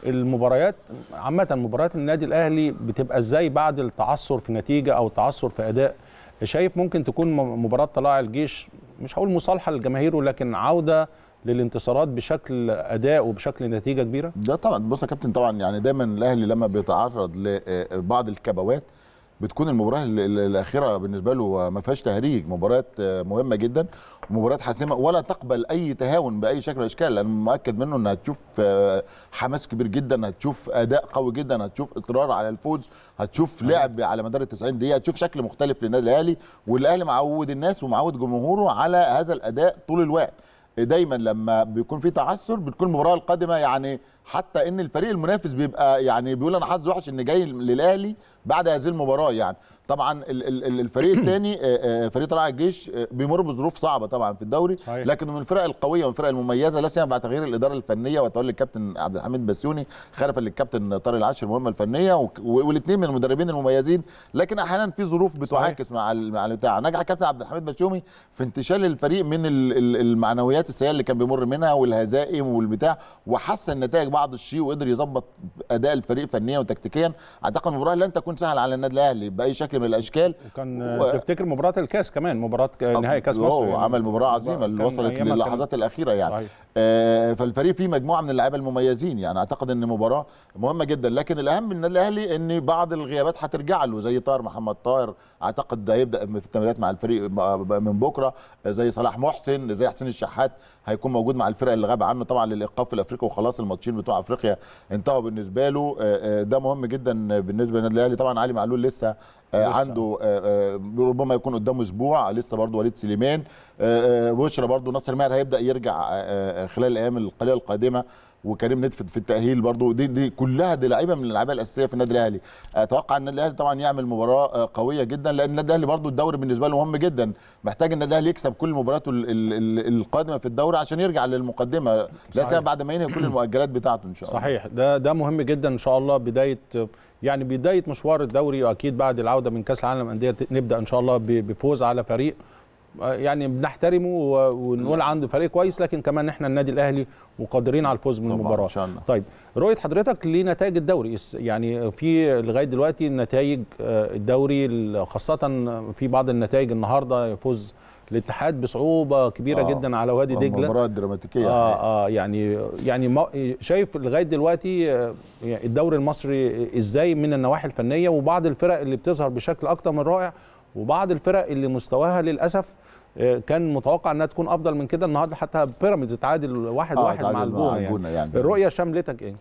المباريات عامه مباريات النادي الاهلي بتبقى ازاي بعد التعثر في نتيجه او التعثر في اداء شايف ممكن تكون مباراه طلائع الجيش مش هقول مصالحه لجماهيره لكن عوده للانتصارات بشكل اداء وبشكل نتيجه كبيره؟ ده طبعا بص يا كابتن طبعا يعني دايما الاهلي لما بيتعرض لبعض آه، آه، الكبوات بتكون المباراه الاخيره بالنسبه له ما فيهاش تهريج مباراه آه، مهمه جدا ومباراه حاسمه ولا تقبل اي تهاون باي شكل من الاشكال انا مؤكد منه ان هتشوف آه، حماس كبير جدا هتشوف اداء قوي جدا هتشوف اصرار على الفوز هتشوف أيوة. لعب على مدار ال 90 دقيقه هتشوف شكل مختلف للنادي الاهلي والاهلي معود الناس ومعود جمهوره على هذا الاداء طول الوقت دايما لما بيكون في تعثر بتكون المباراه القادمه يعني حتى ان الفريق المنافس بيبقى يعني بيقول انا حظي وحش ان جاي للاهلي بعد هذه المباراه يعني طبعا الفريق الثاني آه، آه، فريق طلائع الجيش آه، بيمر بظروف صعبه طبعا في الدوري صحيح. لكنه من الفرق القويه والفرق المميزه لا سيما بعد تغيير الاداره الفنيه وتولي الكابتن عبد الحميد بسيوني خلفا للكابتن طارق العاشر المهمه الفنيه والاثنين من المدربين المميزين لكن احيانا في ظروف بتعاكس مع مع البتاع نجح الكابتن عبد الحميد بسيوني في انتشال الفريق من المعنويات السيئه اللي كان بيمر منها والهزائم والبتاع وحسن النتائج بعض الشيء وقدر يظبط اداء الفريق فنيا وتكتيكيا اعتقد المباراه لن تكون سهله على النادي الاهلي باي شكل من الاشكال وكان و... آه، تفتكر مباراه الكاس كمان مباراه نهائي كاس مصر يعني عمل مباراه عظيمه اللي وصلت للحظات كان... الاخيره يعني صحيح. آه فالفريق فيه مجموعه من اللعيبه المميزين يعني اعتقد ان مباراه مهمه جدا لكن الاهم من الاهلي ان بعض الغيابات هترجع له زي طاهر محمد طاهر اعتقد هيبدا في التمريرات مع الفريق من بكره زي صلاح محسن زي حسين الشحات هيكون موجود مع الفرقه اللي غاب عنه طبعا للايقاف في الافريقي وخلاص الماتشين بتوع افريقيا انتهوا بالنسبه له آه، آه، ده مهم جدا بالنسبه للنادي الاهلي طبعا علي معلول لسه آه، عنده ربما يكون قدامه اسبوع لسه برضه وليد سليمان بشرى برضه ناصر ماهر هيبدا يرجع خلال الايام القليله القادمه وكريم ندفد في التاهيل برضه دي, دي كلها دي لعيبه من اللعيبه الاساسيه في النادي الاهلي اتوقع ان النادي الاهلي طبعا يعمل مباراه آه، قويه جدا لان النادي الاهلي برضه الدوري بالنسبه له مهم جدا محتاج النادي الاهلي يكسب كل مباراته القادمه في الدوري عشان يرجع للمقدمه لا بعد ما ينهي كل المؤجلات بتاعته ان شاء الله صحيح ده ده مهم جدا ان شاء الله بدايه يعني بدايه مشوار الدوري واكيد بعد العوده من كاس العالم الانديه نبدا ان شاء الله بفوز على فريق يعني بنحترمه ونقول نعم. عنده فريق كويس لكن كمان احنا النادي الاهلي وقادرين على الفوز بالمباراه طيب رؤيه حضرتك لنتائج الدوري يعني في لغايه دلوقتي نتائج آه، الدوري خاصه في بعض النتائج النهارده يفوز الاتحاد بصعوبه كبيره آه جدا على وادي دجله مباراه دراماتيكيه اه اه يعني يعني شايف لغايه دلوقتي آه، الدوري المصري ازاي من النواحي الفنيه وبعض الفرق اللي بتظهر بشكل اكتر من رائع وبعض الفرق اللي مستواها للاسف كان متوقع انها تكون افضل من كده النهارده حتى بيراميدز تعادل واحد آه واحد مع الجونه يعني. يعني الرؤيه شملتك ايه؟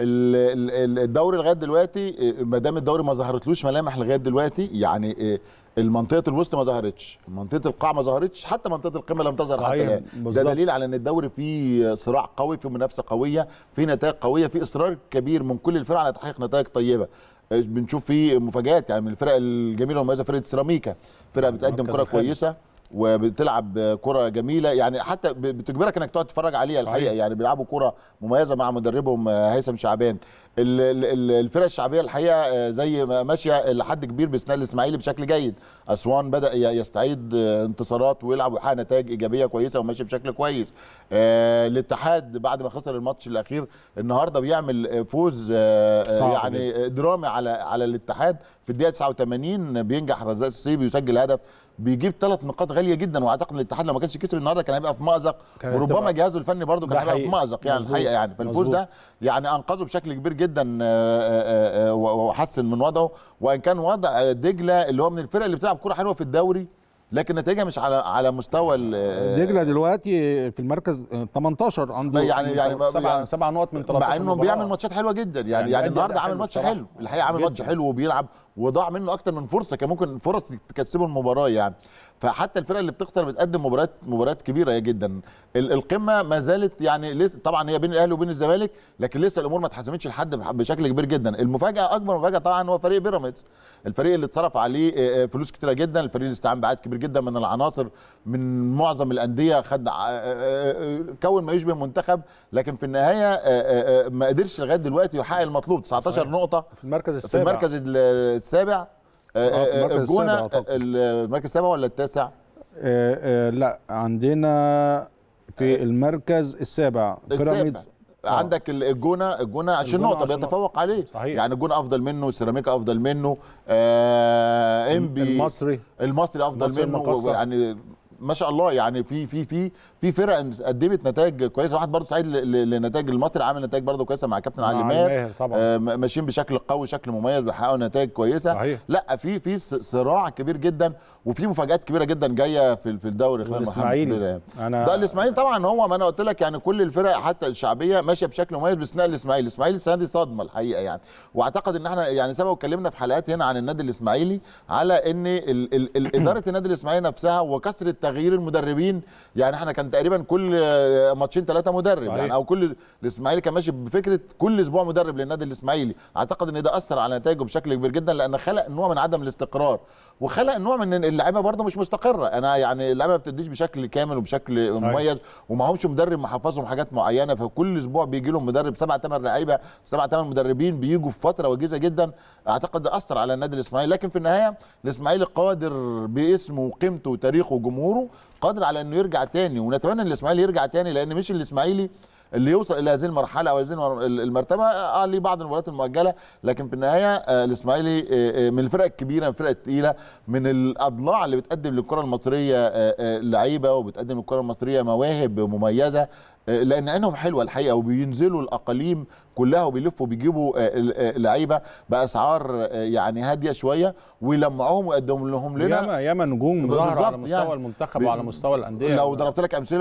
الدوري لغايه دلوقتي آه، ما دام الدوري ما ظهرتلوش ملامح لغايه دلوقتي يعني آه، المنطقه الوسط ما ظهرتش منطقه القاع ما ظهرتش حتى منطقه القمه لم تظهر حتى الان ده دليل على ان الدوري فيه صراع قوي في منافسه قويه في نتائج قويه في اصرار كبير من كل الفرق على تحقيق نتائج طيبه آه، بنشوف فيه مفاجات يعني من الفرق الجميله والمميزه فرقه سيراميكا فرقه بتقدم كره كويسه وبتلعب كره جميله يعني حتى بتجبرك انك تقعد تتفرج عليها الحقيقه يعني بيلعبوا كره مميزه مع مدربهم آه، هيثم شعبان الفرق الشعبيه الحقيقه آه، زي ما ماشيه لحد كبير بسنان الاسماعيلي بشكل جيد اسوان بدا يستعيد آه، انتصارات ويلعب ويحقق نتائج ايجابيه كويسه وماشي بشكل كويس الاتحاد بعد ما خسر الماتش الاخير النهارده بيعمل فوز يعني درامي على على الاتحاد في الدقيقه 89 بينجح رزاق السيبي يسجل هدف بيجيب ثلاث نقاط غاليه جدا واعتقد الاتحاد لو ما كانش كسب النهارده كان هيبقى في مازق وربما جهازه الفني برده كان هيبقى في مازق يعني مزبوط. الحقيقه يعني فالفوز ده يعني انقذه بشكل كبير جدا آه، آه، آه، وحسن من وضعه وان كان وضع دجله اللي هو من الفرق اللي بتلعب كوره حلوه في الدوري لكن نتائجها مش على على مستوى دجله دلوقتي في المركز 18 عنده يعني يعني سبع يعني سبع نقط من 13 مع انه بيعمل ماتشات حلوه جدا يعني يعني, يعني النهارده عامل ماتش حلو الحقيقه عامل ماتش حلو وبيلعب وضاع منه اكتر من فرصه كان ممكن فرص تكسبه المباراه يعني فحتى الفرق اللي بتخسر بتقدم مباريات مباريات كبيره جدا القمه ما زالت يعني طبعا هي بين الاهلي وبين الزمالك لكن لسه الامور ما اتحسمتش لحد بشكل كبير جدا المفاجاه اكبر مفاجاه طبعا هو فريق بيراميدز الفريق اللي اتصرف عليه فلوس كتيره جدا الفريق اللي استعان بعد كبير جدا من العناصر من معظم الانديه خد كون ما يشبه منتخب لكن في النهايه ما قدرش لغايه دلوقتي يحقق المطلوب 19 نقطه في المركز السابع في المركز آه، آه، آه، السابع الجونه المركز السابع ولا التاسع؟ لا عندنا في المركز السابع بيراميدز عندك الجونه الجونه 20 نقطه بيتفوق عليه صحيح. يعني الجونه افضل منه سيراميكا افضل منه آه انبي المصري المصري افضل منه المقصر. يعني ما شاء الله يعني في في في في فرق قدمت نتائج كويسه واحد برضه سعيد لنتائج المصري عامل نتائج برضه كويسه مع كابتن علي ماهر آه، ماشيين بشكل قوي شكل مميز بيحققوا نتائج كويسه صحيح. لا في في صراع كبير جدا وفي مفاجات كبيره جدا جايه في في الدوري خلال الاسماعيلي يعني. انا ده الاسماعيلي طبعا هو ما انا قلت لك يعني كل الفرق حتى الشعبيه ماشيه بشكل مميز باستثناء الاسماعيلي الاسماعيلي السنه دي صدمه الحقيقه يعني واعتقد ان احنا يعني سبق اتكلمنا في حلقات هنا عن النادي الاسماعيلي على ان اداره النادي الاسماعيلي نفسها وكثره تغيير المدربين يعني احنا كان تقريبا كل ماتشين ثلاثه مدرب صحيح. يعني او كل الاسماعيلي كان ماشي بفكره كل اسبوع مدرب للنادي الاسماعيلي اعتقد ان ده اثر على نتائجه بشكل كبير جدا لان خلق نوع من عدم الاستقرار وخلق نوع من اللعيبه برده مش مستقره انا يعني اللعيبه ما بتديش بشكل كامل وبشكل صحيح. مميز ومعهمش مدرب محفظهم حاجات معينه فكل اسبوع بيجي لهم مدرب سبع ثمان لعيبه سبع ثمان مدربين بيجوا في فتره وجيزه جدا اعتقد ده اثر على النادي الاسماعيلي لكن في النهايه الاسماعيلي قادر باسمه وقيمته وتاريخه وجمهوره جمهوره قادر على انه يرجع تاني ونتمنى ان الاسماعيلي يرجع تاني لان مش الاسماعيلي اللي يوصل الى هذه المرحله او هذه المرتبه اه ليه بعض المباريات المؤجله لكن في النهايه آه، الاسماعيلي آه، آه، من الفرق الكبيره من الفرق الثقيله من الاضلاع اللي بتقدم للكره المصريه لعيبه وبتقدم للكره المصريه مواهب مميزه آه، لان عينهم حلوه الحقيقه وبينزلوا الاقاليم كلها وبيلفوا بيجيبوا آه، آه، لعيبه باسعار يعني هاديه شويه ويلمعوهم ويقدموا لهم لنا ياما ياما نجوم ظهروا على يعني مستوى يعني المنتخب وعلى مستوى الانديه لو ضربت لك امثله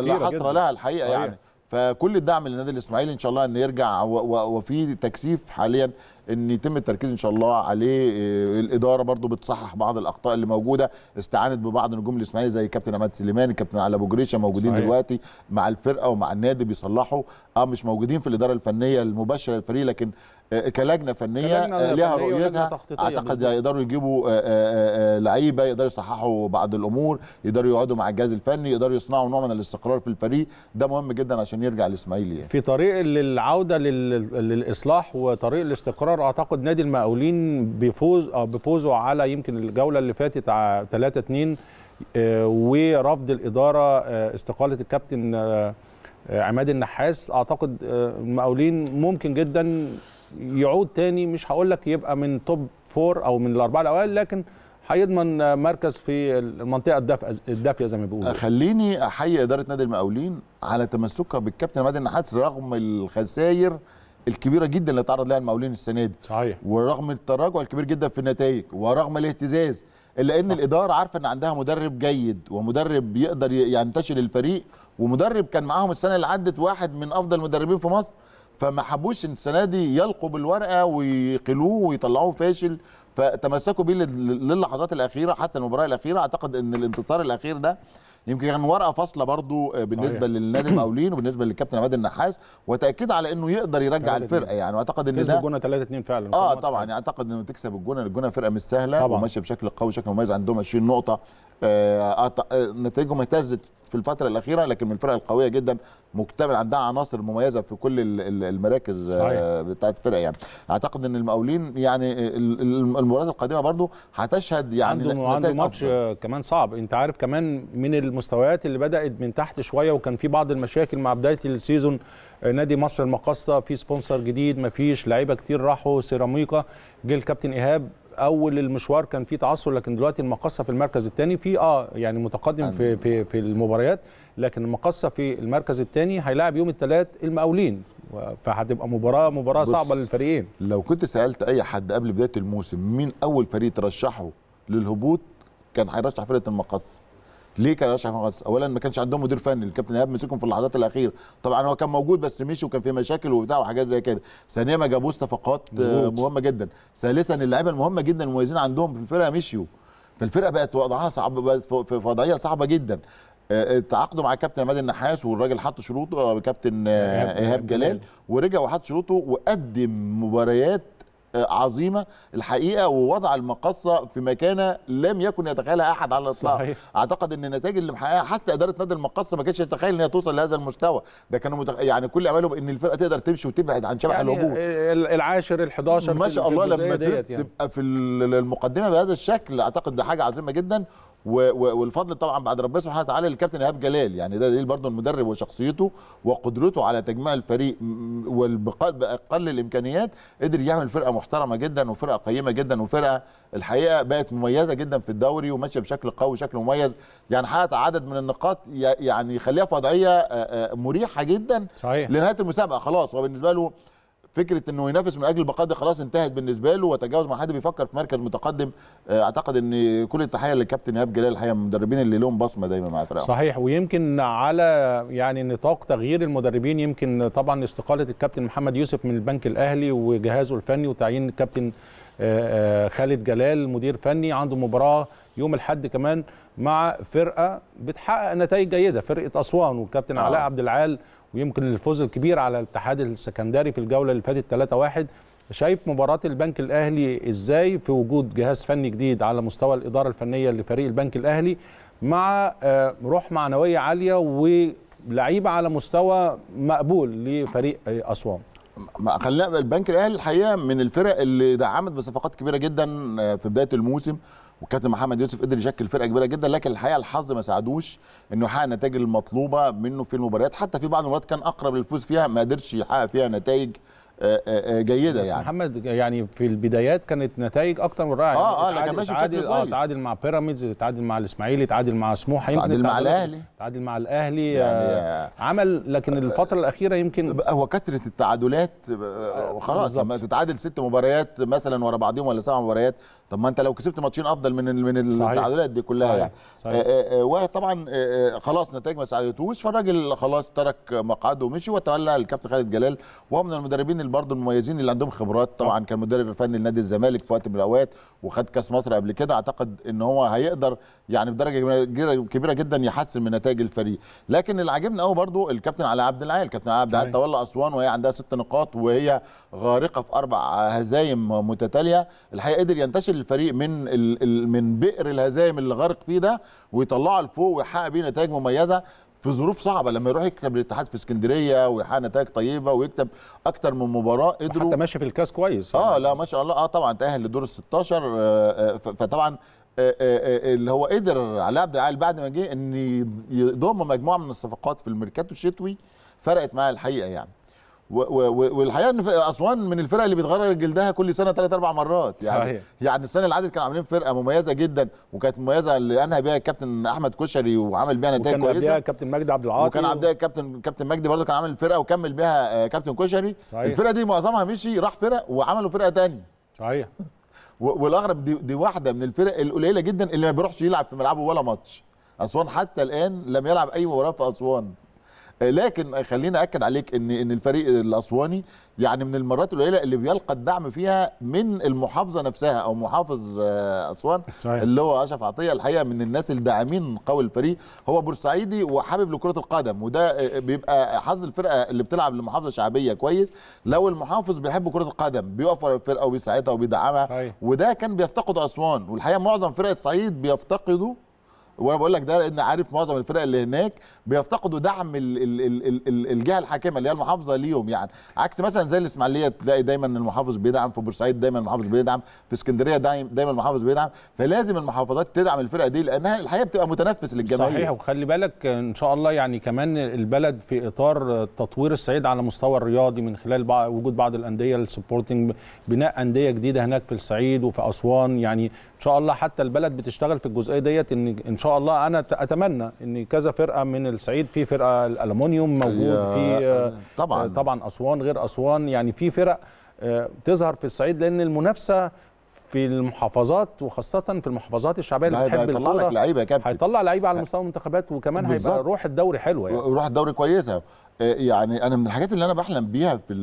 لا حصر لها الحقيقه يعني فكل الدعم للنادي الاسماعيلي ان شاء الله ان يرجع وفي تكثيف حاليا ان يتم التركيز ان شاء الله عليه آه، الاداره برضو بتصحح بعض الاخطاء اللي موجوده استعانت ببعض نجوم الاسماعيلي زي كابتن عماد سليمان كابتن علي ابو جريشه موجودين صحيح. دلوقتي مع الفرقه ومع النادي بيصلحوا اه مش موجودين في الاداره الفنيه المباشره للفريق لكن آه، آه، كلجنه فنيه آه، ليها رؤيتها اعتقد هيقدروا يجيبوا لعيبه يقدروا يصححوا بعض الامور يقدروا يقعدوا مع الجهاز الفني يقدروا يصنعوا نوع من الاستقرار في الفريق ده مهم جدا عشان يرجع الاسماعيلي يعني. في طريق للعوده للاصلاح وطريق الاستقرار اعتقد نادي المقاولين بيفوز بفوزه على يمكن الجوله اللي فاتت 3 2 ورفض الاداره استقاله الكابتن عماد النحاس اعتقد المقاولين ممكن جدا يعود تاني مش هقول لك يبقى من توب فور او من الاربعه الاوائل لكن هيضمن مركز في المنطقه الدافئه الدافئه زي ما بيقولوا خليني احيي اداره نادي المقاولين على تمسكها بالكابتن عماد النحاس رغم الخسائر الكبيره جدا اللي تعرض لها المقاولين السنه دي صحيح ورغم التراجع الكبير جدا في النتائج ورغم الاهتزاز الا ان الاداره عارفه ان عندها مدرب جيد ومدرب يقدر ينتشل الفريق ومدرب كان معاهم السنه اللي عدت واحد من افضل المدربين في مصر فما حبوش السنه دي يلقوا بالورقه ويقلوه ويطلعوه فاشل فتمسكوا بيه للحظات الاخيره حتى المباراه الاخيره اعتقد ان الانتصار الاخير ده يمكن كان ورقه فاصله برضو آه، بالنسبه للنادي المقاولين وبالنسبه للكابتن عماد النحاس وتاكيد على انه يقدر يرجع الفرقه يعني اعتقد ان ده كسب الجونه 3 2 فعلا اه طبعا يعني اعتقد انه تكسب الجونه الجونه فرقه مش سهله وماشيه بشكل قوي بشكل مميز عندهم 20 نقطه آه،, آه نتائجهم اهتزت في الفتره الاخيره لكن من الفرق القويه جدا مكتمل عندها عناصر مميزه في كل المراكز آه، بتاعت الفرقه يعني اعتقد ان المقاولين يعني المباريات القادمه برضو هتشهد يعني عنده عنده ماتش آه، كمان صعب انت عارف كمان من المستويات اللي بدات من تحت شويه وكان في بعض المشاكل مع بدايه السيزون آه، نادي مصر المقاصه في سبونسر جديد مفيش لعيبه كتير راحوا سيراميكا جه الكابتن ايهاب اول المشوار كان في تعثر لكن دلوقتي المقصه في المركز الثاني في اه يعني متقدم في أيوة. في في المباريات لكن المقصه في المركز الثاني هيلاعب يوم الثلاث المقاولين فهتبقى مباراه مباراه صعبه للفريقين لو كنت سالت اي حد قبل بدايه الموسم مين اول فريق ترشحه للهبوط كان هيرشح فرقه المقصه ليه كان رشح خالص؟ اولا ما كانش عندهم مدير فني الكابتن ايهاب مسكهم في اللحظات الاخيره طبعا هو كان موجود بس مشي وكان في مشاكل وبتاع وحاجات زي كده ثانيا ما جابوش صفقات آه، مهمه جدا ثالثا اللعيبه المهمه جدا المميزين عندهم في الفرقه مشيوا فالفرقه بقت وضعها صعب بقت في وضعيه صعبه جدا آه، آه، تعاقدوا مع كابتن عماد النحاس والراجل حط شروطه كابتن ايهاب جلال ورجع وحط شروطه وقدم مباريات عظيمه الحقيقه ووضع المقصه في مكانه لم يكن يتخيلها احد على الاطلاق صحيح. اعتقد ان النتائج اللي محققها حتى اداره نادي المقصه ما كانتش تتخيل ان هي توصل لهذا المستوى ده كانوا متخ... يعني كل امالهم ان الفرقه تقدر تمشي وتبعد عن شبح يعني الهجوم العاشر ال11 ما شاء الله لما يعني. تبقى في المقدمه بهذا الشكل اعتقد ده حاجه عظيمه جدا والفضل طبعا بعد ربنا سبحانه وتعالى للكابتن ايهاب جلال يعني ده دليل برضه المدرب وشخصيته وقدرته على تجميع الفريق وباقل الامكانيات قدر يعمل فرقه محترمه جدا وفرقه قيمه جدا وفرقه الحقيقه بقت مميزه جدا في الدوري وماشيه بشكل قوي وشكل مميز يعني حققت عدد من النقاط يعني يخليها في وضعيه مريحه جدا صحيح. لنهايه المسابقه خلاص هو بالنسبه له فكره انه ينافس من اجل البقاء دي خلاص انتهت بالنسبه له وتجاوز مع حد بيفكر في مركز متقدم آه، اعتقد ان كل التحيه للكابتن ايهاب جلال الحقيقه من المدربين اللي لهم بصمه دايما مع الفرقه صحيح ويمكن على يعني نطاق تغيير المدربين يمكن طبعا استقاله الكابتن محمد يوسف من البنك الاهلي وجهازه الفني وتعيين الكابتن آه، آه، خالد جلال مدير فني عنده مباراه يوم الاحد كمان مع فرقه بتحقق نتائج جيده فرقه اسوان والكابتن آه. علاء عبد العال ويمكن الفوز الكبير على الاتحاد السكندري في الجوله اللي فاتت 3-1 شايف مباراه البنك الاهلي ازاي في وجود جهاز فني جديد على مستوى الاداره الفنيه لفريق البنك الاهلي مع آه، روح معنويه عاليه ولعيبه على مستوى مقبول لفريق آه، اسوان خلينا البنك الاهلي الحقيقه من الفرق اللي دعمت بصفقات كبيره جدا آه، في بدايه الموسم والكابتن محمد يوسف قدر يشكل فرقه كبيره جدا لكن الحقيقه الحظ ما ساعدوش انه يحقق النتائج المطلوبه منه في المباريات حتى في بعض المباريات كان اقرب للفوز فيها ما قدرش يحقق فيها نتائج آه، آه، آه، جيده بس يعني محمد يعني في البدايات كانت نتائج اكتر من رائعه يعني اه اه لكن ماشي بشكل اه تعادل مع بيراميدز تعادل مع الاسماعيلي تعادل مع سموحه يمكن تعادل مع الاهلي تعادل مع الاهلي يعني آه عمل لكن الفتره الاخيره يمكن هو كثره التعادلات وخلاص لما تتعادل ست مباريات مثلا ورا بعضهم ولا سبع مباريات طب ما انت لو كسبت ماتشين افضل من من التعادلات دي كلها يعني آه، آه، آه، واحد طبعا خلاص نتائج ما ساعدتوش فالراجل خلاص ترك مقعده ومشي وتولى الكابتن خالد جلال وهو من المدربين اللي برضه المميزين اللي عندهم خبرات طبعا كان مدرب فني لنادي الزمالك في وقت من الاوقات وخد كاس مصر قبل كده اعتقد ان هو هيقدر يعني بدرجه كبيره جدا يحسن من نتائج الفريق لكن اللي عاجبني قوي برضه الكابتن علي عبد العال الكابتن علي عبد العال تولى اسوان وهي عندها ست نقاط وهي غارقه في اربع هزايم متتاليه الحقيقه قدر ينتشر الفريق من ال ال من بئر الهزايم اللي غرق فيه ده ويطلعه لفوق ويحقق بيه نتائج مميزه في ظروف صعبه لما يروح يكتب الاتحاد في اسكندريه ويحقق نتائج طيبه ويكتب اكتر من مباراه قدروا حتى ماشي في الكاس كويس يعني. اه لا ما شاء الله اه طبعا تاهل لدور ال 16 آه، آه، فطبعا آه، اللي هو قدر علي عبد العال بعد ما جه ان يضم مجموعه من الصفقات في الميركاتو الشتوي فرقت معاه الحقيقه يعني والحقيقه ان اسوان من الفرق اللي بيتغير جلدها كل سنه ثلاث اربع مرات يعني صحيح. يعني السنه اللي عدت كانوا عاملين فرقه مميزه جدا وكانت مميزه اللي انهى بيها الكابتن احمد كشري وعمل بيها نتائج كويسه وكان قبلها الكابتن مجدي عبد العاطي وكان قبلها الكابتن كابتن مجدي برده كان عامل فرقه وكمل بيها آه، كابتن كشري صحيح. الفرقه دي معظمها مشي راح فرق وعملوا فرقه ثانيه صحيح والاغرب دي, دي واحده من الفرق القليله جدا اللي ما بيروحش يلعب في ملعبه ولا ماتش اسوان حتى الان لم يلعب اي مباراه في اسوان لكن خليني اكد عليك ان ان الفريق الاسواني يعني من المرات القليله اللي بيلقى الدعم فيها من المحافظه نفسها او محافظ آه، اسوان صحيح. اللي هو اشرف عطيه الحقيقه من الناس الداعمين قوي الفريق هو بورسعيدي وحابب لكره القدم وده آه، بيبقى حظ الفرقه اللي بتلعب لمحافظه شعبيه كويس لو المحافظ بيحب كره القدم بيقف ورا الفرقه وبيساعدها وبيدعمها وده كان بيفتقده اسوان والحقيقه معظم فرق الصعيد بيفتقدوا وانا بقول لك ده لان عارف معظم الفرق اللي هناك بيفتقدوا دعم الـ الـ الـ الجهه الحاكمه اللي هي المحافظه ليهم يعني عكس مثلا زي الاسماعيليه تلاقي دايما المحافظ بيدعم في بورسعيد دايما المحافظ بيدعم في اسكندريه دايما المحافظ بيدعم فلازم المحافظات تدعم الفرقه دي لانها الحقيقه بتبقى متنفس للجماهير صحيح وخلي بالك ان شاء الله يعني كمان البلد في اطار تطوير الصعيد على مستوى الرياضي من خلال وجود بعض الانديه السبورتنج بناء انديه جديده هناك في الصعيد وفي اسوان يعني ان شاء الله حتى البلد بتشتغل في الجزئيه ديت ان ان شاء شاء الله انا اتمنى ان كذا فرقه من الصعيد في فرقه الالومنيوم موجود في آه، طبعا آه، طبعا اسوان غير اسوان يعني في فرق آه، تظهر في الصعيد لان المنافسه في المحافظات وخاصه في المحافظات الشعبيه اللي بتحب هيطلع لك لعيبه يا كابتن هيطلع لعيبه على مستوى المنتخبات وكمان بالزبط. هيبقى روح الدوري حلوه يعني روح الدوري كويسه يعني انا من الحاجات اللي انا بحلم بيها في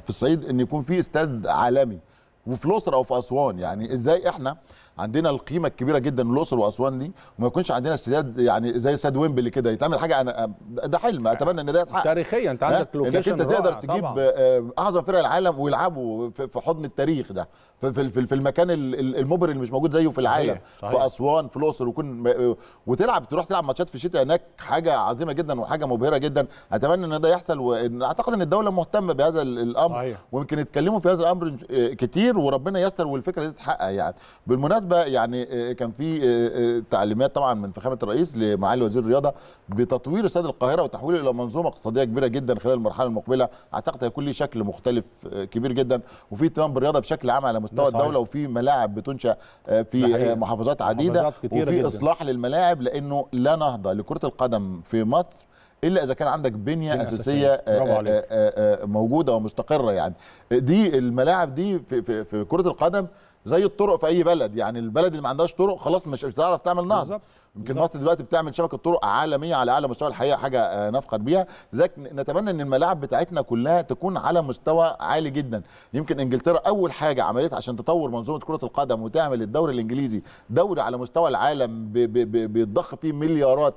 في الصعيد ان يكون في استاد عالمي وفي الاقصر او في اسوان يعني ازاي احنا عندنا القيمه الكبيره جدا للاقصر واسوان دي وما يكونش عندنا استاد يعني زي استاد ويمبلي كده يتعمل حاجه انا ده حلم اتمنى ان ده يتحقق تاريخيا انت عندك لوكيشن انك انت تقدر تجيب طبعا. آه، اعظم فرق العالم ويلعبوا في حضن التاريخ ده في في, في المكان المبهر اللي مش موجود زيه في العالم صحيح. في اسوان في الاقصر وكن آه، وتلعب تروح تلعب ماتشات في الشتاء هناك حاجه عظيمه جدا وحاجه مبهره جدا اتمنى ان ده يحصل واعتقد ان الدوله مهتمه بهذا الامر صحيح. ويمكن يتكلموا في هذا الامر آه، كتير وربنا يستر والفكره دي تتحقق يعني بالمناسبه بالمناسبه يعني آه، كان في آه، آه، تعليمات طبعا من فخامه الرئيس لمعالي وزير الرياضه بتطوير استاد القاهره وتحويله الى منظومه اقتصاديه كبيره جدا خلال المرحله المقبله اعتقد هيكون ليه شكل مختلف كبير جدا وفي اهتمام بالرياضه بشكل عام على مستوى الدوله وفي ملاعب بتنشا في محافظات عديده وفي اصلاح للملاعب لانه لا نهضه لكره القدم في مصر الا اذا كان عندك بنيه, اساسيه, اساسيه, آآ موجوده ومستقره يعني دي الملاعب دي في, في, في كره القدم زي الطرق في اي بلد يعني البلد اللي ما عندهاش طرق خلاص مش هتعرف تعمل نهر بالظبط يمكن مصر دلوقتي بتعمل شبكه طرق عالميه على اعلى مستوى الحقيقه حاجه آه، نفخر بيها لذلك نتمنى ان الملاعب بتاعتنا كلها تكون على مستوى عالي جدا يمكن انجلترا اول حاجه عملتها عشان تطور منظومه كره القدم وتعمل الدوري الانجليزي دوري على مستوى العالم بيتضخ فيه مليارات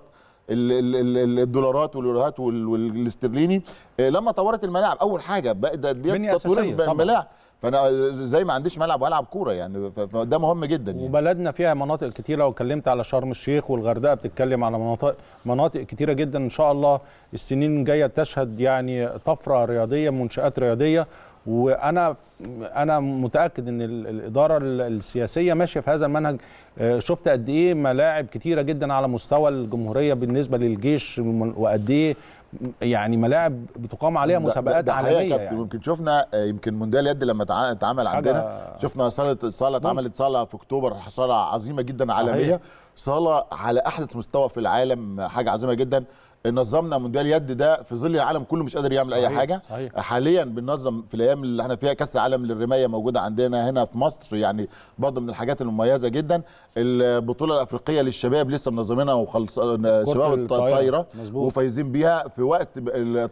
الدولارات واليورات والاسترليني آه، لما طورت الملاعب اول حاجه بدات ده تطوير الملاعب فانا زي ما عنديش ملعب والعب كوره يعني فده مهم جدا يعني. وبلدنا فيها مناطق كتيره واتكلمت على شرم الشيخ والغردقه بتتكلم على مناطق مناطق كتيره جدا ان شاء الله السنين الجايه تشهد يعني طفره رياضيه منشات رياضيه وانا انا متاكد ان الاداره السياسيه ماشيه في هذا المنهج آه، شفت قد ايه ملاعب كتيره جدا على مستوى الجمهوريه بالنسبه للجيش وقد ايه يعني ملاعب بتقام عليها مسابقات عالميه يا يعني يمكن شفنا آه، يمكن مونديال يد لما اتعمل عندنا شفنا صاله صاله اتعملت صاله في اكتوبر صاله عظيمه جدا عالميه صحيح. صاله على احدث مستوى في العالم حاجه عظيمه جدا نظمنا مونديال يد ده في ظل العالم كله مش قادر يعمل صحيح. اي حاجه صحيح. حاليا بننظم في الايام اللي احنا فيها كاس العالم للرمايه موجوده عندنا هنا في مصر يعني برضه من الحاجات المميزه جدا البطوله الافريقيه للشباب لسه منظمينها وخلص شباب الطايره وفايزين بيها في وقت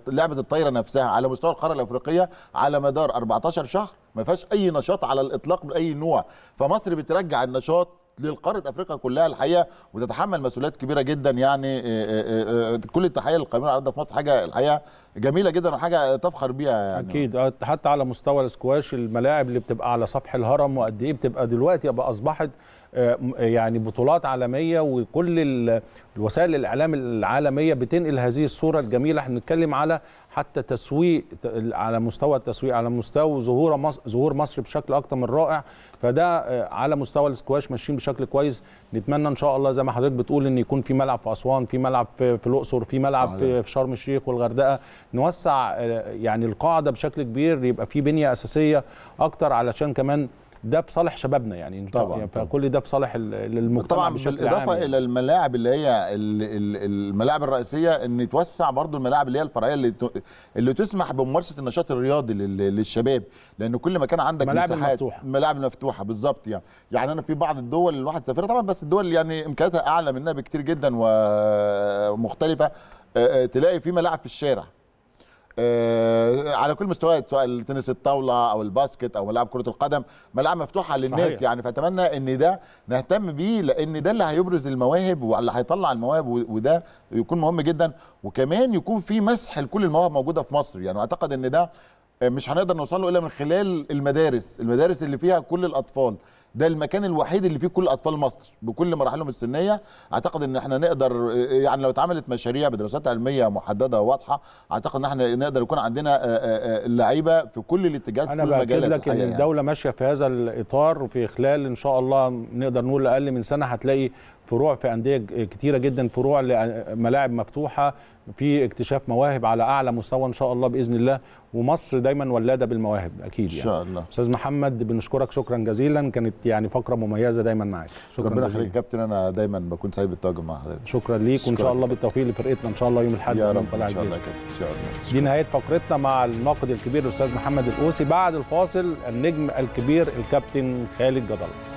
لعبه الطايره نفسها على مستوى القاره الافريقيه على مدار 14 شهر ما فيهاش اي نشاط على الاطلاق باي نوع فمصر بترجع النشاط للقاره افريقيا كلها الحقيقه وتتحمل مسؤوليات كبيره جدا يعني آه، آه، آه، كل التحيه للقائمين على الارض في مصر حاجه الحقيقه جميله جدا وحاجه تفخر بيها يعني اكيد حتى على مستوى الاسكواش الملاعب اللي بتبقى على سطح الهرم وقد ايه بتبقى دلوقتي بقى اصبحت آه، يعني بطولات عالميه وكل وسائل الاعلام العالميه بتنقل هذه الصوره الجميله احنا بنتكلم على حتى تسويق على مستوى التسويق على مستوى ظهور مصر ظهور مصر بشكل اكتر من رائع فده آه، على مستوى السكواش ماشيين بشكل كويس نتمنى ان شاء الله زي ما حضرتك بتقول ان يكون في ملعب في اسوان في ملعب في, الاقصر في ملعب في, في شرم الشيخ والغردقه نوسع آه، يعني القاعده بشكل كبير يبقى في بنيه اساسيه اكتر علشان كمان ده في صالح شبابنا يعني طبعا يعني فكل ده في صالح المجتمع طبعا بالاضافه عام. يعني. الى الملاعب اللي هي الملاعب الرئيسيه ان يتوسع برضو الملاعب اللي هي الفرعيه اللي اللي تسمح بممارسه النشاط الرياضي للشباب لان كل ما كان عندك ملاعب مفتوحه ملاعب مفتوحه بالظبط يعني يعني انا في بعض الدول اللي الواحد سافرها طبعا بس الدول يعني امكانياتها اعلى منها بكتير جدا ومختلفه تلاقي في ملاعب في الشارع آه، على كل مستويات سواء التنس الطاوله او الباسكت او ملعب كره القدم ملعب مفتوحه للناس صحيح. يعني فاتمنى ان ده نهتم بيه لان ده اللي هيبرز المواهب واللي هيطلع المواهب وده يكون مهم جدا وكمان يكون في مسح لكل المواهب موجوده في مصر يعني اعتقد ان ده مش هنقدر نوصل له الا من خلال المدارس المدارس اللي فيها كل الاطفال ده المكان الوحيد اللي فيه كل اطفال مصر بكل مراحلهم السنيه اعتقد ان احنا نقدر يعني لو اتعملت مشاريع بدراسات علميه محدده واضحه اعتقد ان احنا نقدر يكون عندنا آه، آه، آه، لعيبه في كل الاتجاهات في انا المجالات لك ان يعني. الدوله يعني. ماشيه في هذا الاطار وفي خلال ان شاء الله نقدر نقول اقل من سنه هتلاقي فروع في انديه كتيره جدا فروع ملاعب مفتوحه في اكتشاف مواهب على اعلى مستوى ان شاء الله باذن الله ومصر دايما ولاده بالمواهب اكيد يعني ان شاء الله استاذ محمد بنشكرك شكرا جزيلا كانت يعني فقره مميزه دايما معاك شكرا ربنا يخليك كابتن انا دايما بكون سعيد بالتواجد مع حضرتك شكرا ليك وان شاء الله بالتوفيق لفرقتنا ان شاء الله يوم الاحد يا رب ان شاء الله كابتن ان شاء الله دي نهايه فقرتنا مع الناقد الكبير الاستاذ محمد الاوسي بعد الفاصل النجم الكبير الكابتن خالد جدل